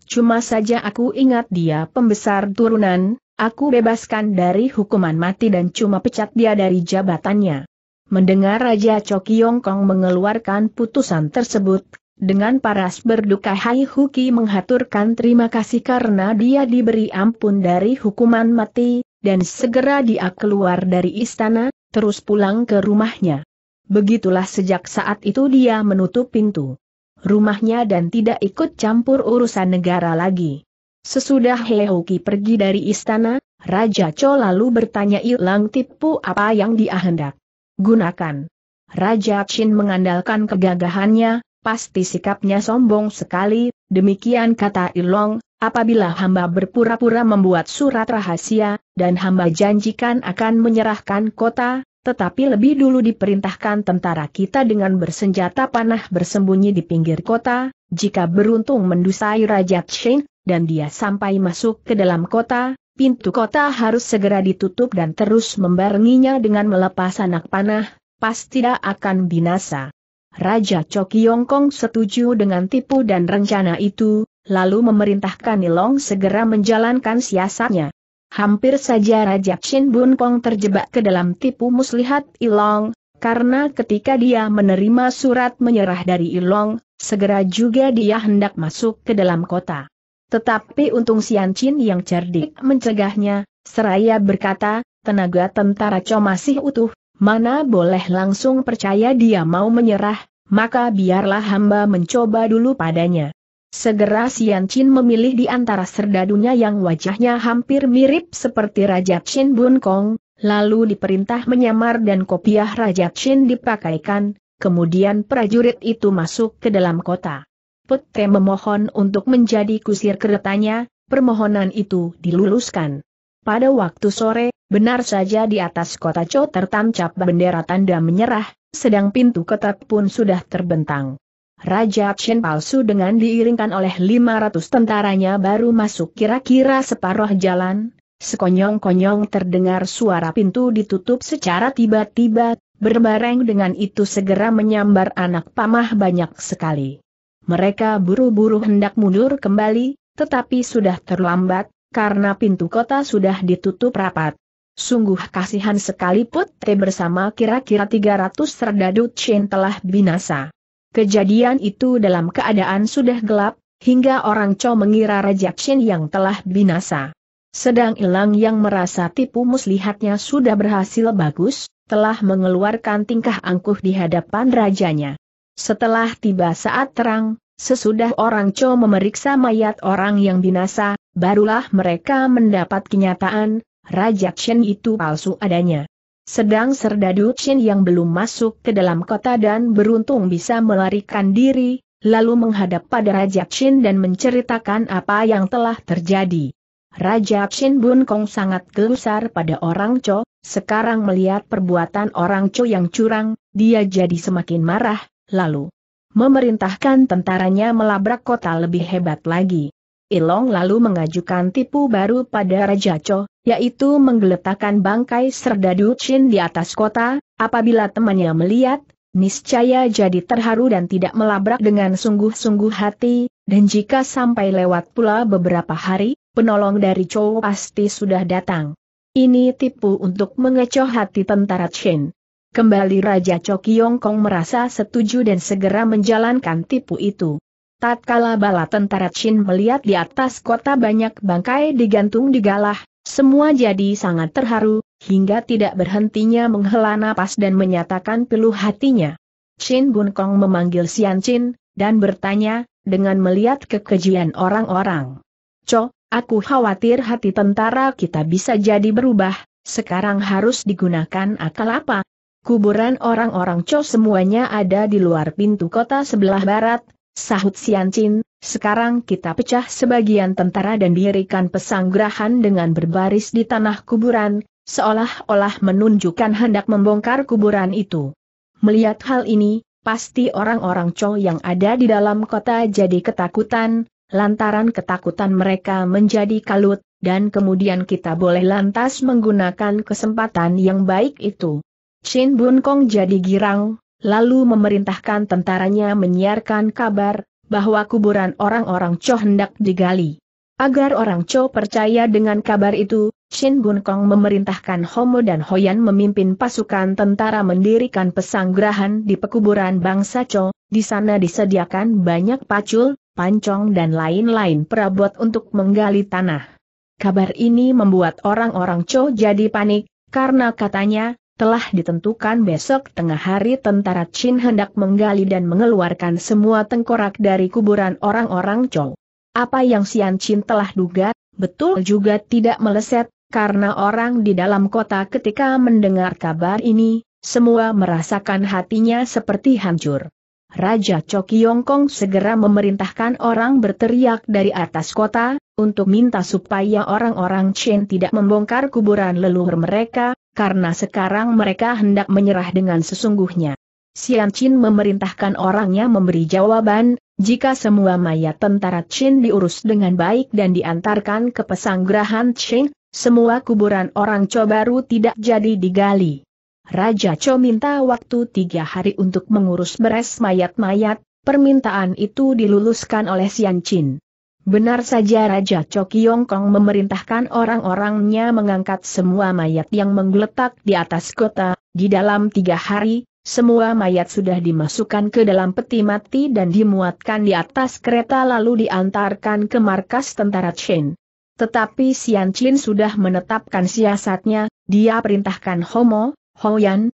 Cuma saja aku ingat dia pembesar turunan, aku bebaskan dari hukuman mati dan cuma pecat dia dari jabatannya. Mendengar Raja Cho Kong mengeluarkan putusan tersebut, dengan paras berduka Hai Huki menghaturkan terima kasih karena dia diberi ampun dari hukuman mati, dan segera dia keluar dari istana, terus pulang ke rumahnya. Begitulah sejak saat itu dia menutup pintu rumahnya dan tidak ikut campur urusan negara lagi. Sesudah Huki pergi dari istana, Raja Cho lalu bertanya Ilang Tipu apa yang dia hendak gunakan. Raja Chin mengandalkan kegagahannya, pasti sikapnya sombong sekali, demikian kata Ilong, apabila hamba berpura-pura membuat surat rahasia, dan hamba janjikan akan menyerahkan kota, tetapi lebih dulu diperintahkan tentara kita dengan bersenjata panah bersembunyi di pinggir kota, jika beruntung mendusai Raja Cheng, dan dia sampai masuk ke dalam kota, pintu kota harus segera ditutup dan terus membaringinya dengan melepas anak panah, pasti tidak akan binasa. Raja Coki Yongkong setuju dengan tipu dan rencana itu, lalu memerintahkan Nilong segera menjalankan siasatnya. Hampir saja Raja Chin Bun Kong terjebak ke dalam tipu muslihat Ilong, karena ketika dia menerima surat menyerah dari Ilong, segera juga dia hendak masuk ke dalam kota. Tetapi untung Sian Chin yang cerdik mencegahnya, seraya berkata, tenaga tentara Cho masih utuh, mana boleh langsung percaya dia mau menyerah, maka biarlah hamba mencoba dulu padanya. Segera Sian Chin memilih di antara serdadunya yang wajahnya hampir mirip seperti Raja Chin Bun Kong, lalu diperintah menyamar dan kopiah Raja Chin dipakaikan, kemudian prajurit itu masuk ke dalam kota. Putri memohon untuk menjadi kusir keretanya, permohonan itu diluluskan. Pada waktu sore, benar saja di atas kota Cho tertancap bendera tanda menyerah, sedang pintu ketat pun sudah terbentang. Raja Chen palsu dengan diiringkan oleh 500 tentaranya baru masuk kira-kira separuh jalan, sekonyong-konyong terdengar suara pintu ditutup secara tiba-tiba, berbareng dengan itu segera menyambar anak pamah banyak sekali. Mereka buru-buru hendak mundur kembali, tetapi sudah terlambat, karena pintu kota sudah ditutup rapat. Sungguh kasihan sekali Putri bersama kira-kira 300 serdadu Chen telah binasa. Kejadian itu dalam keadaan sudah gelap, hingga orang Cho mengira Raja Chen yang telah binasa. Sedang Ilang yang merasa tipu muslihatnya sudah berhasil bagus, telah mengeluarkan tingkah angkuh di hadapan rajanya. Setelah tiba saat terang, sesudah orang Cho memeriksa mayat orang yang binasa, barulah mereka mendapat kenyataan, Raja Chen itu palsu adanya. Sedang Serdadu Chen yang belum masuk ke dalam kota dan beruntung bisa melarikan diri, lalu menghadap pada Raja Chen dan menceritakan apa yang telah terjadi. Raja Chen Bun Kong sangat gelusar pada orang Cho, sekarang melihat perbuatan orang Cho yang curang, dia jadi semakin marah, lalu memerintahkan tentaranya melabrak kota lebih hebat lagi. Ilong lalu mengajukan tipu baru pada Raja Cho, yaitu menggeletakkan bangkai serdadu Chin di atas kota, apabila temannya melihat, niscaya jadi terharu dan tidak melabrak dengan sungguh-sungguh hati, dan jika sampai lewat pula beberapa hari, penolong dari Cho pasti sudah datang. Ini tipu untuk mengecoh hati tentara Chin. Kembali Raja Cho Kiong Kong merasa setuju dan segera menjalankan tipu itu. Tatkala bala tentara Chin melihat di atas kota banyak bangkai digantung di galah, semua jadi sangat terharu, hingga tidak berhentinya menghela napas dan menyatakan pilu hatinya. Chin Bun Kong memanggil Sian Chin, dan bertanya, dengan melihat kekejian orang-orang. Co, aku khawatir hati tentara kita bisa jadi berubah, sekarang harus digunakan akal apa? Kuburan orang-orang Cho semuanya ada di luar pintu kota sebelah barat, Sahut Siancin, sekarang kita pecah sebagian tentara dan dirikan pesanggrahan dengan berbaris di tanah kuburan, seolah-olah menunjukkan hendak membongkar kuburan itu. Melihat hal ini, pasti orang-orang Chow yang ada di dalam kota jadi ketakutan, lantaran ketakutan mereka menjadi kalut, dan kemudian kita boleh lantas menggunakan kesempatan yang baik itu. Chin Bun Kong jadi girang, lalu memerintahkan tentaranya menyiarkan kabar, bahwa kuburan orang-orang Cho hendak digali. Agar orang Cho percaya dengan kabar itu, Shin Bun Kong memerintahkan Homo dan Hoyan memimpin pasukan tentara mendirikan pesanggrahan di pekuburan bangsa Cho, di sana disediakan banyak pacul, pancong dan lain-lain perabot untuk menggali tanah. Kabar ini membuat orang-orang Cho jadi panik, karena katanya, telah ditentukan besok tengah hari tentara Chin hendak menggali dan mengeluarkan semua tengkorak dari kuburan orang-orang Chow. Apa yang Sian Chin telah duga, betul juga tidak meleset, karena orang di dalam kota ketika mendengar kabar ini, semua merasakan hatinya seperti hancur. Raja Choki Yongkong segera memerintahkan orang berteriak dari atas kota, untuk minta supaya orang-orang Chen tidak membongkar kuburan leluhur mereka, karena sekarang mereka hendak menyerah dengan sesungguhnya. Sian Chin memerintahkan orangnya memberi jawaban, jika semua mayat tentara Chin diurus dengan baik dan diantarkan ke pesanggrahan Chin, semua kuburan orang Cho baru tidak jadi digali. Raja Cho minta waktu tiga hari untuk mengurus beres mayat-mayat, permintaan itu diluluskan oleh Sian Chin. Benar saja Raja Chok Yongkong memerintahkan orang-orangnya mengangkat semua mayat yang menggeletak di atas kota, di dalam tiga hari, semua mayat sudah dimasukkan ke dalam peti mati dan dimuatkan di atas kereta lalu diantarkan ke markas tentara Chen. Tetapi Xian Chin sudah menetapkan siasatnya, dia perintahkan Homo, Hoyan,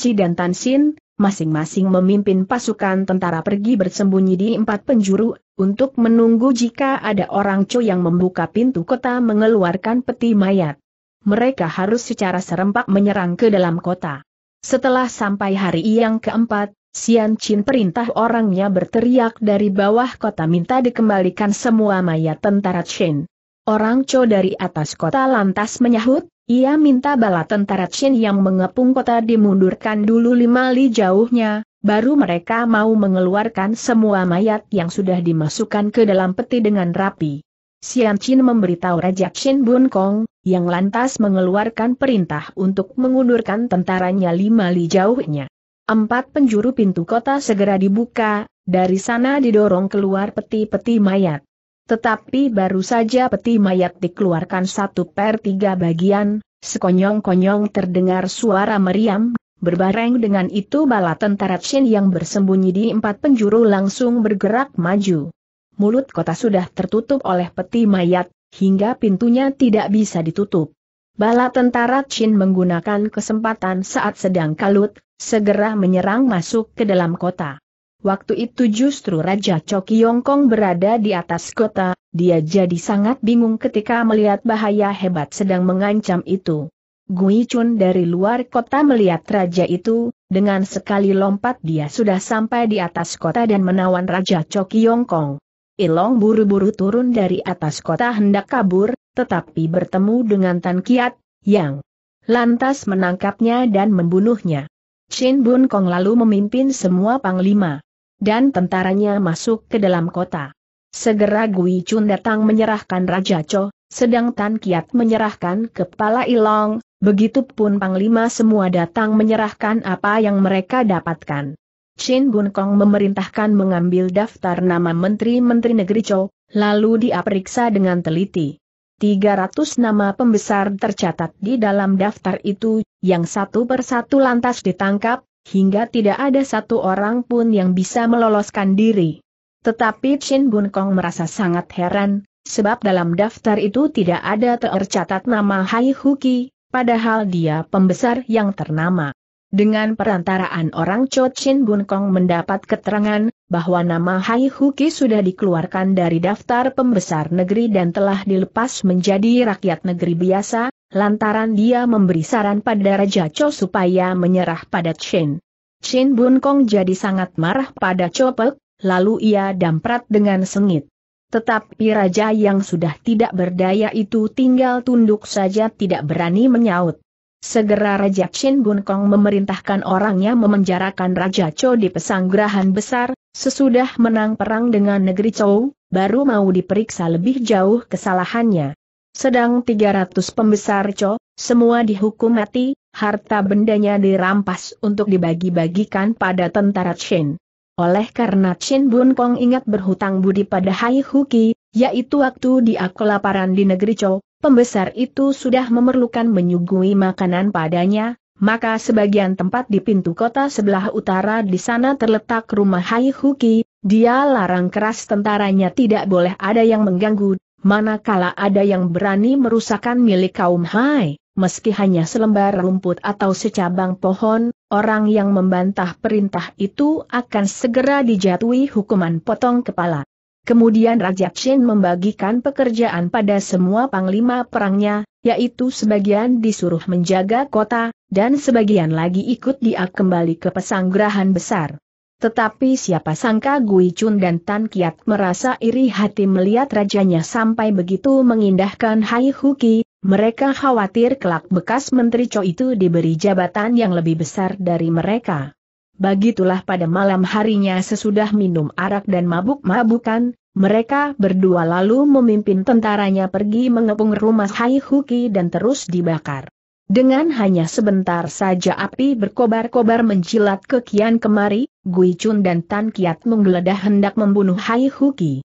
Chi dan Tan Xin masing-masing memimpin pasukan tentara pergi bersembunyi di empat penjuru untuk menunggu jika ada orang Cho yang membuka pintu kota mengeluarkan peti mayat. Mereka harus secara serempak menyerang ke dalam kota. Setelah sampai hari yang keempat, Sian Chin perintah orangnya berteriak dari bawah kota minta dikembalikan semua mayat tentara Chen. Orang Cho dari atas kota lantas menyahut, ia minta bala tentara Chen yang mengepung kota dimundurkan dulu lima li jauhnya, baru mereka mau mengeluarkan semua mayat yang sudah dimasukkan ke dalam peti dengan rapi. Sian Chin memberitahu Raja Chin Bun Kong, yang lantas mengeluarkan perintah untuk mengundurkan tentaranya lima li jauhnya. Empat penjuru pintu kota segera dibuka, dari sana didorong keluar peti-peti mayat. Tetapi baru saja peti mayat dikeluarkan satu per tiga bagian, sekonyong-konyong terdengar suara meriam Berbareng dengan itu bala tentara Qin yang bersembunyi di empat penjuru langsung bergerak maju. Mulut kota sudah tertutup oleh peti mayat, hingga pintunya tidak bisa ditutup. Bala tentara Qin menggunakan kesempatan saat sedang kalut, segera menyerang masuk ke dalam kota. Waktu itu justru Raja Yongkong berada di atas kota, dia jadi sangat bingung ketika melihat bahaya hebat sedang mengancam itu. Gui Chun dari luar kota melihat raja itu, dengan sekali lompat dia sudah sampai di atas kota dan menawan Raja Chokyong Kong. Ilong buru-buru turun dari atas kota hendak kabur, tetapi bertemu dengan Tan Kiat, yang lantas menangkapnya dan membunuhnya. Chin Bun Kong lalu memimpin semua panglima dan tentaranya masuk ke dalam kota. Segera Gui Chun datang menyerahkan Raja Cho, sedang Tan Kiat menyerahkan kepala Ilong, Begitupun Panglima semua datang menyerahkan apa yang mereka dapatkan. Chin Gun Kong memerintahkan mengambil daftar nama Menteri-Menteri Negeri Chow, lalu dia dengan teliti. 300 nama pembesar tercatat di dalam daftar itu, yang satu persatu lantas ditangkap, hingga tidak ada satu orang pun yang bisa meloloskan diri. Tetapi Chin Gun Kong merasa sangat heran, sebab dalam daftar itu tidak ada tercatat nama Hai Huki, padahal dia pembesar yang ternama. Dengan perantaraan orang Cho Chin Bun Kong mendapat keterangan bahwa nama Hai Huki sudah dikeluarkan dari daftar pembesar negeri dan telah dilepas menjadi rakyat negeri biasa, lantaran dia memberi saran pada Raja Cho supaya menyerah pada Chin. Chin Bun Kong jadi sangat marah pada Cho Pek, lalu ia damprat dengan sengit. Tetapi raja yang sudah tidak berdaya itu tinggal tunduk saja tidak berani menyaut. Segera Raja Chin Bun Kong memerintahkan orangnya memenjarakan Raja Cho di pesanggrahan besar, sesudah menang perang dengan negeri Chou, baru mau diperiksa lebih jauh kesalahannya. Sedang 300 pembesar Cho, semua dihukum mati, harta bendanya dirampas untuk dibagi-bagikan pada tentara Chen. Oleh karena Chin Bun Kong ingat berhutang budi pada Hai Huki, yaitu waktu dia kelaparan di negeri Chow, pembesar itu sudah memerlukan menyuguhi makanan padanya, maka sebagian tempat di pintu kota sebelah utara di sana terletak rumah Hai Huki, dia larang keras tentaranya tidak boleh ada yang mengganggu, manakala ada yang berani merusakkan milik kaum Hai meski hanya selembar rumput atau secabang pohon, orang yang membantah perintah itu akan segera dijatuhi hukuman potong kepala. Kemudian Raja Chin membagikan pekerjaan pada semua panglima perangnya, yaitu sebagian disuruh menjaga kota, dan sebagian lagi ikut dia kembali ke pesanggrahan besar. Tetapi siapa sangka Gui Chun dan Tan Kiat merasa iri hati melihat rajanya sampai begitu mengindahkan Hai Huki, mereka khawatir kelak bekas Menteri Cho itu diberi jabatan yang lebih besar dari mereka. Begitulah pada malam harinya sesudah minum arak dan mabuk-mabukan, mereka berdua lalu memimpin tentaranya pergi mengepung rumah Hai Huki dan terus dibakar. Dengan hanya sebentar saja api berkobar-kobar menjilat ke kian kemari, Gui Chun dan Tan Kiat menggeledah hendak membunuh Hai Huki.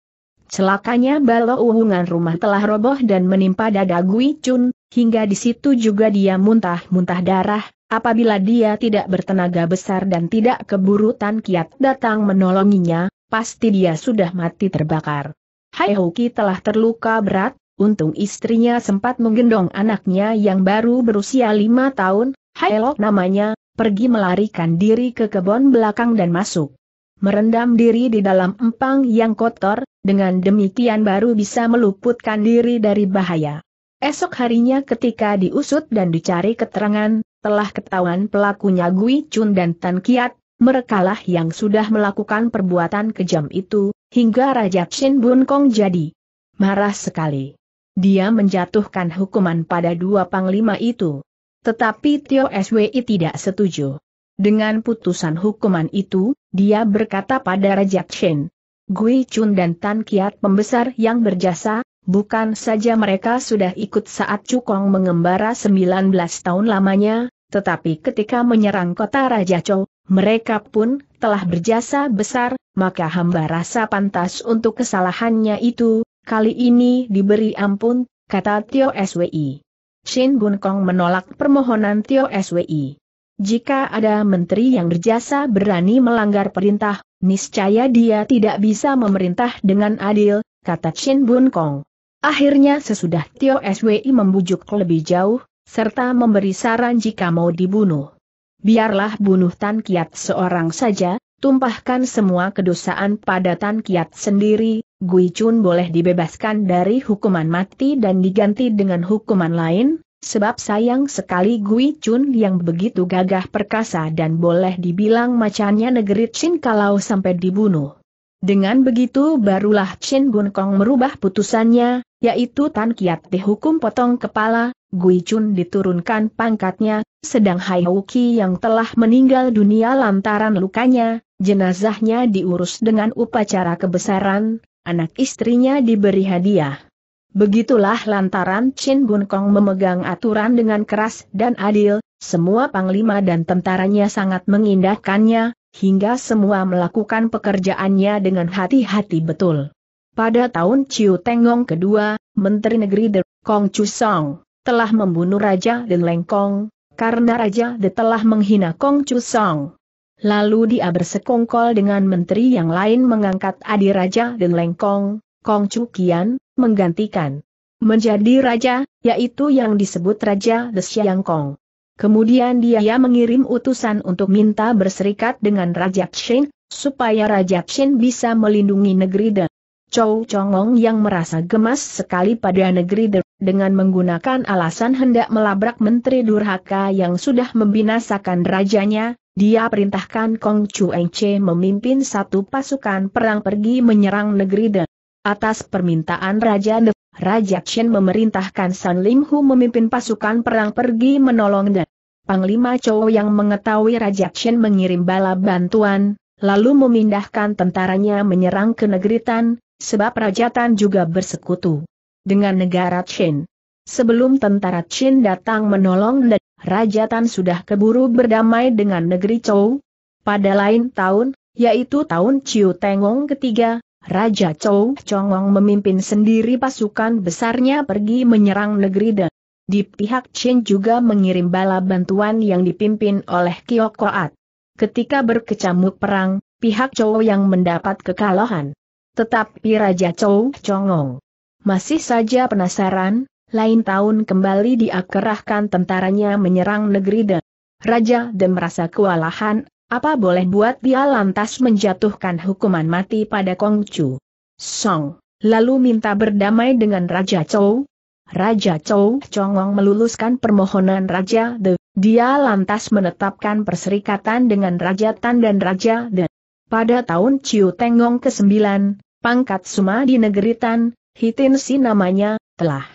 Celakanya balo uungan rumah telah roboh dan menimpa dada Gui Chun, hingga di situ juga dia muntah-muntah darah, apabila dia tidak bertenaga besar dan tidak keburu Tan Kiat datang menolonginya, pasti dia sudah mati terbakar. Hai Hoki telah terluka berat, untung istrinya sempat menggendong anaknya yang baru berusia lima tahun, Hai Lok namanya, pergi melarikan diri ke kebun belakang dan masuk merendam diri di dalam empang yang kotor, dengan demikian baru bisa meluputkan diri dari bahaya. Esok harinya ketika diusut dan dicari keterangan, telah ketahuan pelakunya Gui Chun dan Tan Kiat, merekalah yang sudah melakukan perbuatan kejam itu, hingga Raja Chin Bun Kong jadi marah sekali. Dia menjatuhkan hukuman pada dua panglima itu. Tetapi Tio Swi tidak setuju. Dengan putusan hukuman itu, dia berkata pada Raja Chen. Gui Chun dan Tan Kiat pembesar yang berjasa, bukan saja mereka sudah ikut saat Cukong mengembara 19 tahun lamanya, tetapi ketika menyerang kota Raja Chou, mereka pun telah berjasa besar, maka hamba rasa pantas untuk kesalahannya itu, kali ini diberi ampun, kata Tio Swi. Chen Bun Kong menolak permohonan Tio Swi. Jika ada menteri yang berjasa berani melanggar perintah, niscaya dia tidak bisa memerintah dengan adil, kata Chin Bun Kong. Akhirnya sesudah Tio SWI membujuk lebih jauh, serta memberi saran jika mau dibunuh. Biarlah bunuh Tan Kiat seorang saja, tumpahkan semua kedosaan pada Tan Kiat sendiri, Gui Chun boleh dibebaskan dari hukuman mati dan diganti dengan hukuman lain, Sebab sayang sekali Gui Chun yang begitu gagah perkasa dan boleh dibilang macannya negeri Chin kalau sampai dibunuh. Dengan begitu barulah Chin Bun Kong merubah putusannya, yaitu Tan Kiat dihukum potong kepala, Gui Chun diturunkan pangkatnya, sedang Hai Wuki yang telah meninggal dunia lantaran lukanya, jenazahnya diurus dengan upacara kebesaran, anak istrinya diberi hadiah. Begitulah lantaran Chin Bun Kong memegang aturan dengan keras dan adil, semua panglima dan tentaranya sangat mengindahkannya, hingga semua melakukan pekerjaannya dengan hati-hati betul. Pada tahun Chiu Tenggong kedua, Menteri Negeri The Kong Chusong telah membunuh Raja Leng Kong, karena Raja De telah menghina Kong Chusong. Lalu dia bersekongkol dengan menteri yang lain mengangkat Adi Raja Leng Kong. Kong Chu Kian, menggantikan. Menjadi raja, yaitu yang disebut Raja The Xiang Kong. Kemudian dia mengirim utusan untuk minta berserikat dengan Raja Qin, supaya Raja Qin bisa melindungi negeri De. Chow Chongong yang merasa gemas sekali pada negeri De, dengan menggunakan alasan hendak melabrak Menteri Durhaka yang sudah membinasakan rajanya, dia perintahkan Kong Chu Eng Che memimpin satu pasukan perang pergi menyerang negeri De. Atas permintaan Raja De, Raja Chen memerintahkan San Lim Hu memimpin pasukan perang pergi menolong dan Panglima Chow yang mengetahui Raja Chen mengirim bala bantuan, lalu memindahkan tentaranya menyerang ke negeri Tan, sebab Raja Tan juga bersekutu dengan negara Chen. Sebelum tentara Chen datang menolong dan Raja Tan sudah keburu berdamai dengan negeri Chow. Pada lain tahun, yaitu tahun Chiu Tengong ketiga, Raja Chou Chongong memimpin sendiri pasukan besarnya pergi menyerang negeri De. Di pihak Chen juga mengirim bala bantuan yang dipimpin oleh Kyokoat. Ketika berkecamuk perang, pihak Chou yang mendapat kekalahan. Tetapi Raja Chou Chongong masih saja penasaran, lain tahun kembali diakerahkan tentaranya menyerang negeri De. Raja De merasa kewalahan apa boleh buat dia lantas menjatuhkan hukuman mati pada Kong Chu. Song, lalu minta berdamai dengan Raja Chou? Raja Chou Chongong meluluskan permohonan Raja De, dia lantas menetapkan perserikatan dengan Raja Tan dan Raja De. Pada tahun Chiu Tengong ke-9, pangkat Suma di negeri Tan, Hitin Si namanya, telah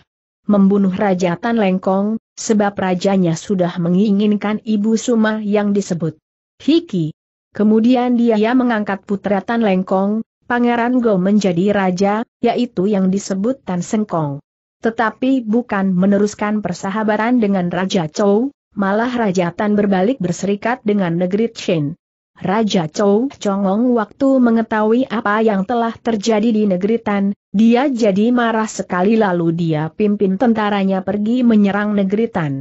membunuh Raja Tan Lengkong, sebab rajanya sudah menginginkan Ibu Suma yang disebut Hiki. Kemudian dia mengangkat putra Tan Lengkong, Pangeran Go menjadi raja, yaitu yang disebut Tan Sengkong. Tetapi bukan meneruskan persahabatan dengan Raja Chou, malah Raja Tan berbalik berserikat dengan negeri Chen. Raja Chou Chongong waktu mengetahui apa yang telah terjadi di negeri Tan, dia jadi marah sekali lalu dia pimpin tentaranya pergi menyerang negeri Tan.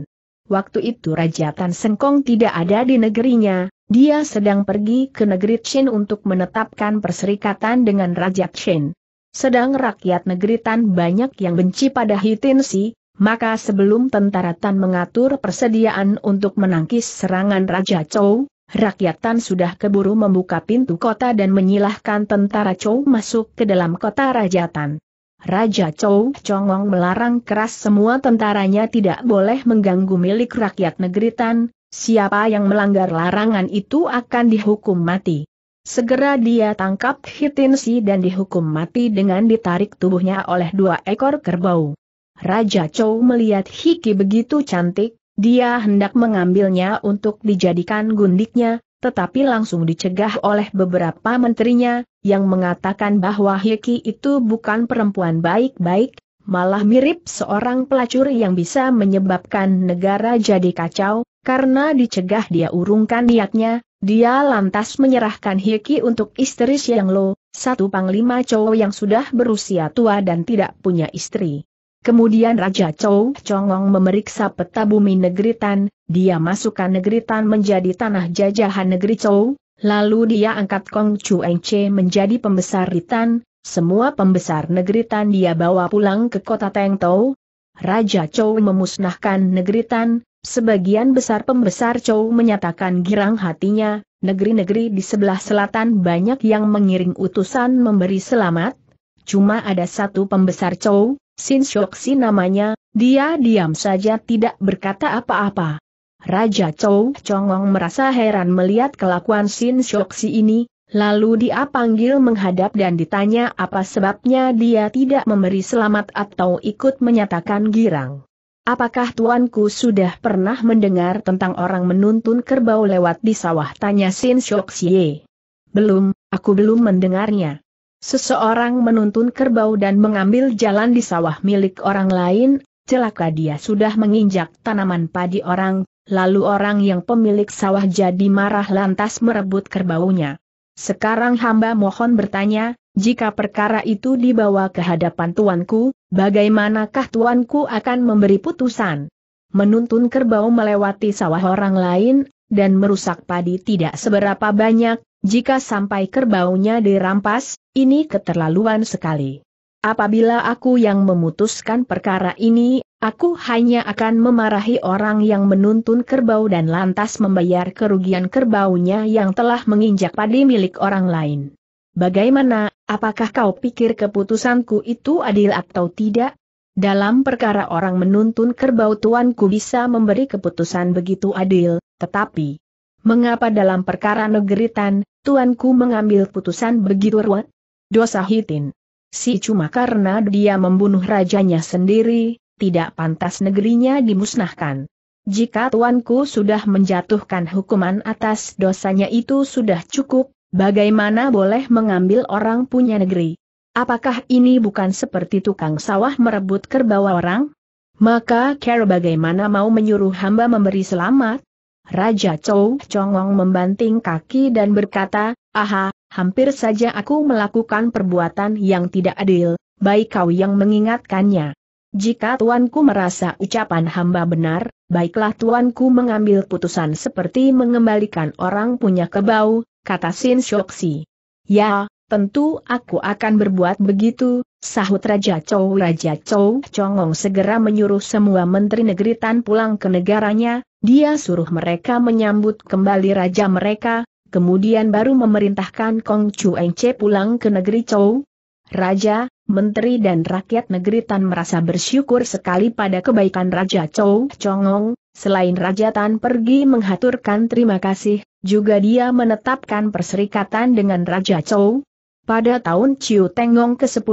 Waktu itu Raja Tan Sengkong tidak ada di negerinya, dia sedang pergi ke negeri Chin untuk menetapkan perserikatan dengan Raja Chin. Sedang rakyat negeri Tan banyak yang benci pada Si, maka sebelum tentara Tan mengatur persediaan untuk menangkis serangan Raja Chou, rakyat Tan sudah keburu membuka pintu kota dan menyilahkan tentara Chou masuk ke dalam kota Raja Tan. Raja Chou Chongong melarang keras semua tentaranya tidak boleh mengganggu milik rakyat negeri Tan, Siapa yang melanggar larangan itu akan dihukum mati. Segera dia tangkap Hitinsi dan dihukum mati dengan ditarik tubuhnya oleh dua ekor kerbau. Raja Chou melihat Hiki begitu cantik, dia hendak mengambilnya untuk dijadikan gundiknya, tetapi langsung dicegah oleh beberapa menterinya, yang mengatakan bahwa Hiki itu bukan perempuan baik-baik, malah mirip seorang pelacur yang bisa menyebabkan negara jadi kacau, karena dicegah dia urungkan niatnya, dia lantas menyerahkan Hiki untuk istri siang Lo, satu panglima Chow yang sudah berusia tua dan tidak punya istri. Kemudian Raja Chow Chongong memeriksa peta bumi negeri Tan, dia masukkan negeri Tan menjadi tanah jajahan negeri Chow, lalu dia angkat Kong Chu Eng Che menjadi pembesar di Tan, semua pembesar negeri Tan dia bawa pulang ke kota Teng Tou. Raja Chow memusnahkan negeri Tan, Sebagian besar pembesar Chow menyatakan girang hatinya, negeri-negeri di sebelah selatan banyak yang mengiring utusan memberi selamat. Cuma ada satu pembesar Chow, Sin Shoksi namanya, dia diam saja tidak berkata apa-apa. Raja Chow Chongong merasa heran melihat kelakuan Sin Shoksi ini, lalu dia panggil menghadap dan ditanya apa sebabnya dia tidak memberi selamat atau ikut menyatakan girang. Apakah tuanku sudah pernah mendengar tentang orang menuntun kerbau lewat di sawah? Tanya Sin Shoksie. Belum, aku belum mendengarnya. Seseorang menuntun kerbau dan mengambil jalan di sawah milik orang lain, celaka dia sudah menginjak tanaman padi orang, lalu orang yang pemilik sawah jadi marah lantas merebut kerbaunya. Sekarang hamba mohon bertanya, jika perkara itu dibawa ke hadapan tuanku, bagaimanakah tuanku akan memberi putusan? Menuntun kerbau melewati sawah orang lain, dan merusak padi tidak seberapa banyak, jika sampai kerbaunya dirampas, ini keterlaluan sekali. Apabila aku yang memutuskan perkara ini, Aku hanya akan memarahi orang yang menuntun kerbau dan lantas membayar kerugian kerbaunya yang telah menginjak padi milik orang lain. Bagaimana, apakah kau pikir keputusanku itu adil atau tidak? Dalam perkara orang menuntun kerbau tuanku bisa memberi keputusan begitu adil, tetapi... Mengapa dalam perkara negeritan, tuanku mengambil putusan begitu ruwet? Dosa hitin. Si cuma karena dia membunuh rajanya sendiri, tidak pantas negerinya dimusnahkan. Jika tuanku sudah menjatuhkan hukuman atas dosanya itu sudah cukup, Bagaimana boleh mengambil orang punya negeri? Apakah ini bukan seperti tukang sawah merebut kerbau orang? Maka Care bagaimana mau menyuruh hamba memberi selamat? Raja Chou Chongong membanting kaki dan berkata, Aha, hampir saja aku melakukan perbuatan yang tidak adil, baik kau yang mengingatkannya. Jika tuanku merasa ucapan hamba benar, baiklah tuanku mengambil putusan seperti mengembalikan orang punya kebau, kata Sin Shoksi. Ya, tentu aku akan berbuat begitu, sahut Raja Chou, Raja Chow Chongong segera menyuruh semua menteri negeri Tan pulang ke negaranya, dia suruh mereka menyambut kembali raja mereka, kemudian baru memerintahkan Kong Chu Eng Che pulang ke negeri Chou. Raja, menteri dan rakyat negeri Tan merasa bersyukur sekali pada kebaikan Raja Chow Chongong, Selain Raja Tan pergi menghaturkan terima kasih, juga dia menetapkan perserikatan dengan Raja Chou. Pada tahun Chiu Tengong ke-10,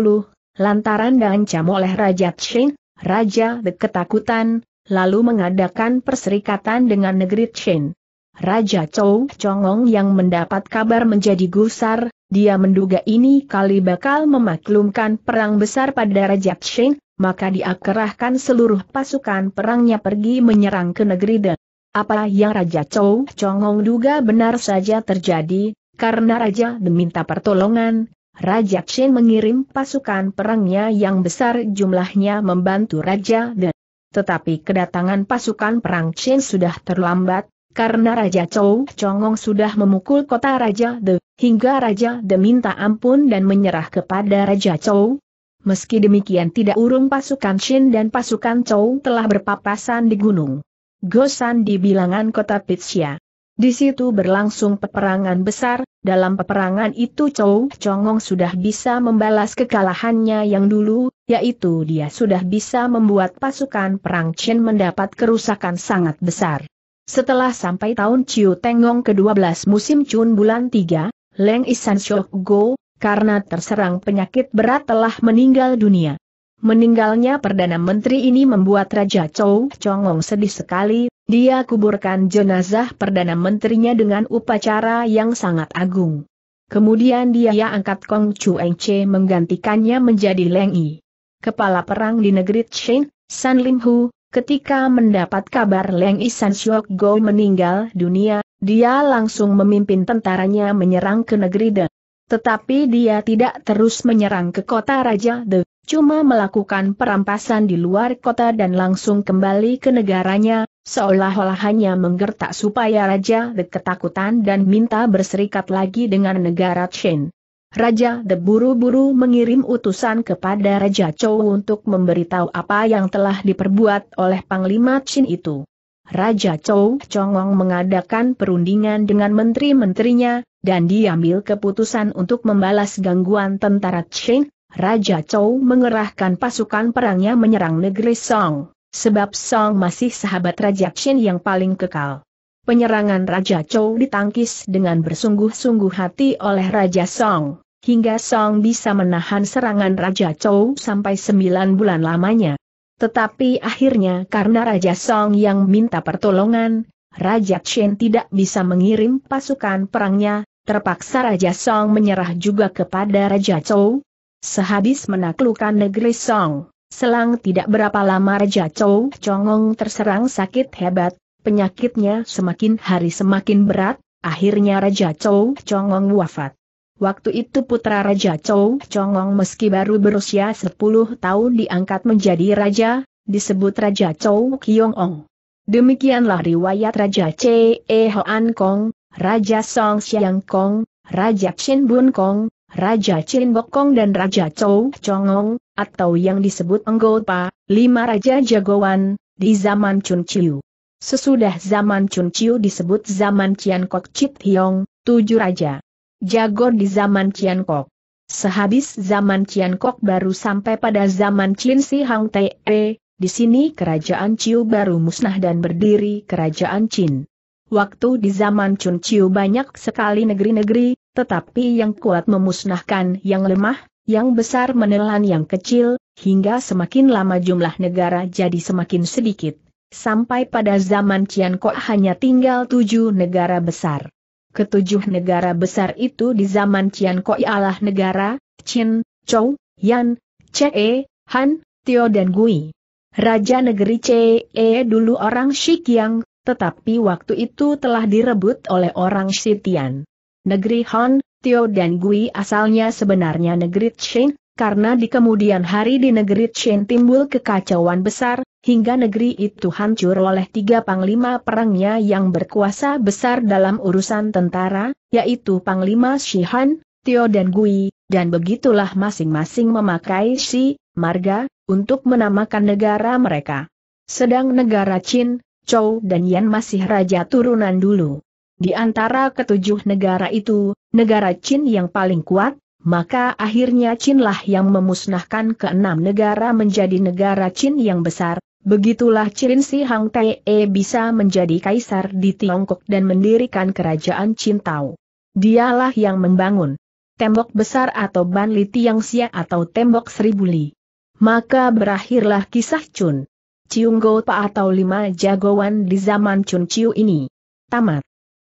lantaran diancam oleh Raja Qin, Raja The Ketakutan, lalu mengadakan perserikatan dengan negeri Qin. Raja Chou Chongong yang mendapat kabar menjadi gusar, dia menduga ini kali bakal memaklumkan perang besar pada Raja Qing, maka dia kerahkan seluruh pasukan perangnya pergi menyerang ke negeri Dan. Apa yang Raja Chou Chongong duga benar saja terjadi, karena Raja meminta pertolongan, Raja Qin mengirim pasukan perangnya yang besar jumlahnya membantu Raja Den. Tetapi kedatangan pasukan perang Qin sudah terlambat, karena Raja Chou Chongong sudah memukul kota Raja De, hingga Raja De minta ampun dan menyerah kepada Raja Chou. Meski demikian tidak urung pasukan Shin dan pasukan Chou telah berpapasan di gunung. Gosan di bilangan kota Pitsia. Di situ berlangsung peperangan besar, dalam peperangan itu Chou Chongong sudah bisa membalas kekalahannya yang dulu, yaitu dia sudah bisa membuat pasukan perang Chin mendapat kerusakan sangat besar. Setelah sampai tahun Chiu Tengong ke-12 musim Chun bulan 3, Leng Isan Shok Go, karena terserang penyakit berat telah meninggal dunia. Meninggalnya Perdana Menteri ini membuat Raja Chou Chongong sedih sekali, dia kuburkan jenazah Perdana Menterinya dengan upacara yang sangat agung. Kemudian dia angkat Kong Chu Eng Che menggantikannya menjadi Leng Yi. Kepala perang di negeri Qing, San Lim Hu, Ketika mendapat kabar Leng Isan Shok Go meninggal dunia, dia langsung memimpin tentaranya menyerang ke negeri De. Tetapi dia tidak terus menyerang ke kota Raja De, cuma melakukan perampasan di luar kota dan langsung kembali ke negaranya, seolah-olah hanya menggertak supaya Raja De ketakutan dan minta berserikat lagi dengan negara Chen. Raja De buru-buru mengirim utusan kepada Raja Chou untuk memberitahu apa yang telah diperbuat oleh Panglima Chin itu. Raja Chou Chongong mengadakan perundingan dengan menteri-menterinya, dan diambil keputusan untuk membalas gangguan tentara Chin. Raja Chou mengerahkan pasukan perangnya menyerang negeri Song, sebab Song masih sahabat Raja Chin yang paling kekal. Penyerangan Raja Chou ditangkis dengan bersungguh-sungguh hati oleh Raja Song, hingga Song bisa menahan serangan Raja Chou sampai sembilan bulan lamanya. Tetapi akhirnya karena Raja Song yang minta pertolongan, Raja Chen tidak bisa mengirim pasukan perangnya, terpaksa Raja Song menyerah juga kepada Raja Chou. Sehabis menaklukkan negeri Song, selang tidak berapa lama Raja Chou Chongong terserang sakit hebat, Penyakitnya semakin hari semakin berat, akhirnya Raja Chou Chongong wafat. Waktu itu putra Raja Chou Chongong meski baru berusia 10 tahun diangkat menjadi raja, disebut Raja Chou Kiong Ong. Demikianlah riwayat Raja Che E. Hoan Kong, Raja Song Xiang Kong, Raja Chen Bun Kong, Raja Chen Bok Kong dan Raja Chou Chongong, atau yang disebut Enggopa, lima raja jagoan, di zaman Chun Chiu. Sesudah zaman Chun Chiu disebut zaman Ciankok Kok Chit Hiong, tujuh raja. Jago di zaman Ciankok. Kok. Sehabis zaman Ciankok Kok baru sampai pada zaman Chin Si Hang Te, -e, di sini kerajaan Chiu baru musnah dan berdiri kerajaan Chin. Waktu di zaman Chun Chiu banyak sekali negeri-negeri, tetapi yang kuat memusnahkan yang lemah, yang besar menelan yang kecil, hingga semakin lama jumlah negara jadi semakin sedikit sampai pada zaman Cian hanya tinggal tujuh negara besar. Ketujuh negara besar itu di zaman Cian ialah negara, Chin, Chou, Yan, Chee, Han, Tio dan Gui. Raja negeri Chee dulu orang Shikyang, tetapi waktu itu telah direbut oleh orang Shitian. Negeri Han, Tio dan Gui asalnya sebenarnya negeri Chin, karena di kemudian hari di negeri Chin timbul kekacauan besar, hingga negeri itu hancur oleh tiga panglima perangnya yang berkuasa besar dalam urusan tentara, yaitu Panglima Shihan, Tio dan Gui, dan begitulah masing-masing memakai si, marga, untuk menamakan negara mereka. Sedang negara Qin, Chou dan Yan masih raja turunan dulu. Di antara ketujuh negara itu, negara Qin yang paling kuat, maka akhirnya Qinlah yang memusnahkan keenam negara menjadi negara Qin yang besar, Begitulah ciri Si Hang Te e bisa menjadi kaisar di Tiongkok dan mendirikan kerajaan Cintau. Dialah yang membangun tembok besar atau Ban Li Tiang Xia atau tembok seribu li. Maka berakhirlah kisah Chun. Ciung Go Pa atau lima jagoan di zaman Chun Chiu ini. Tamat.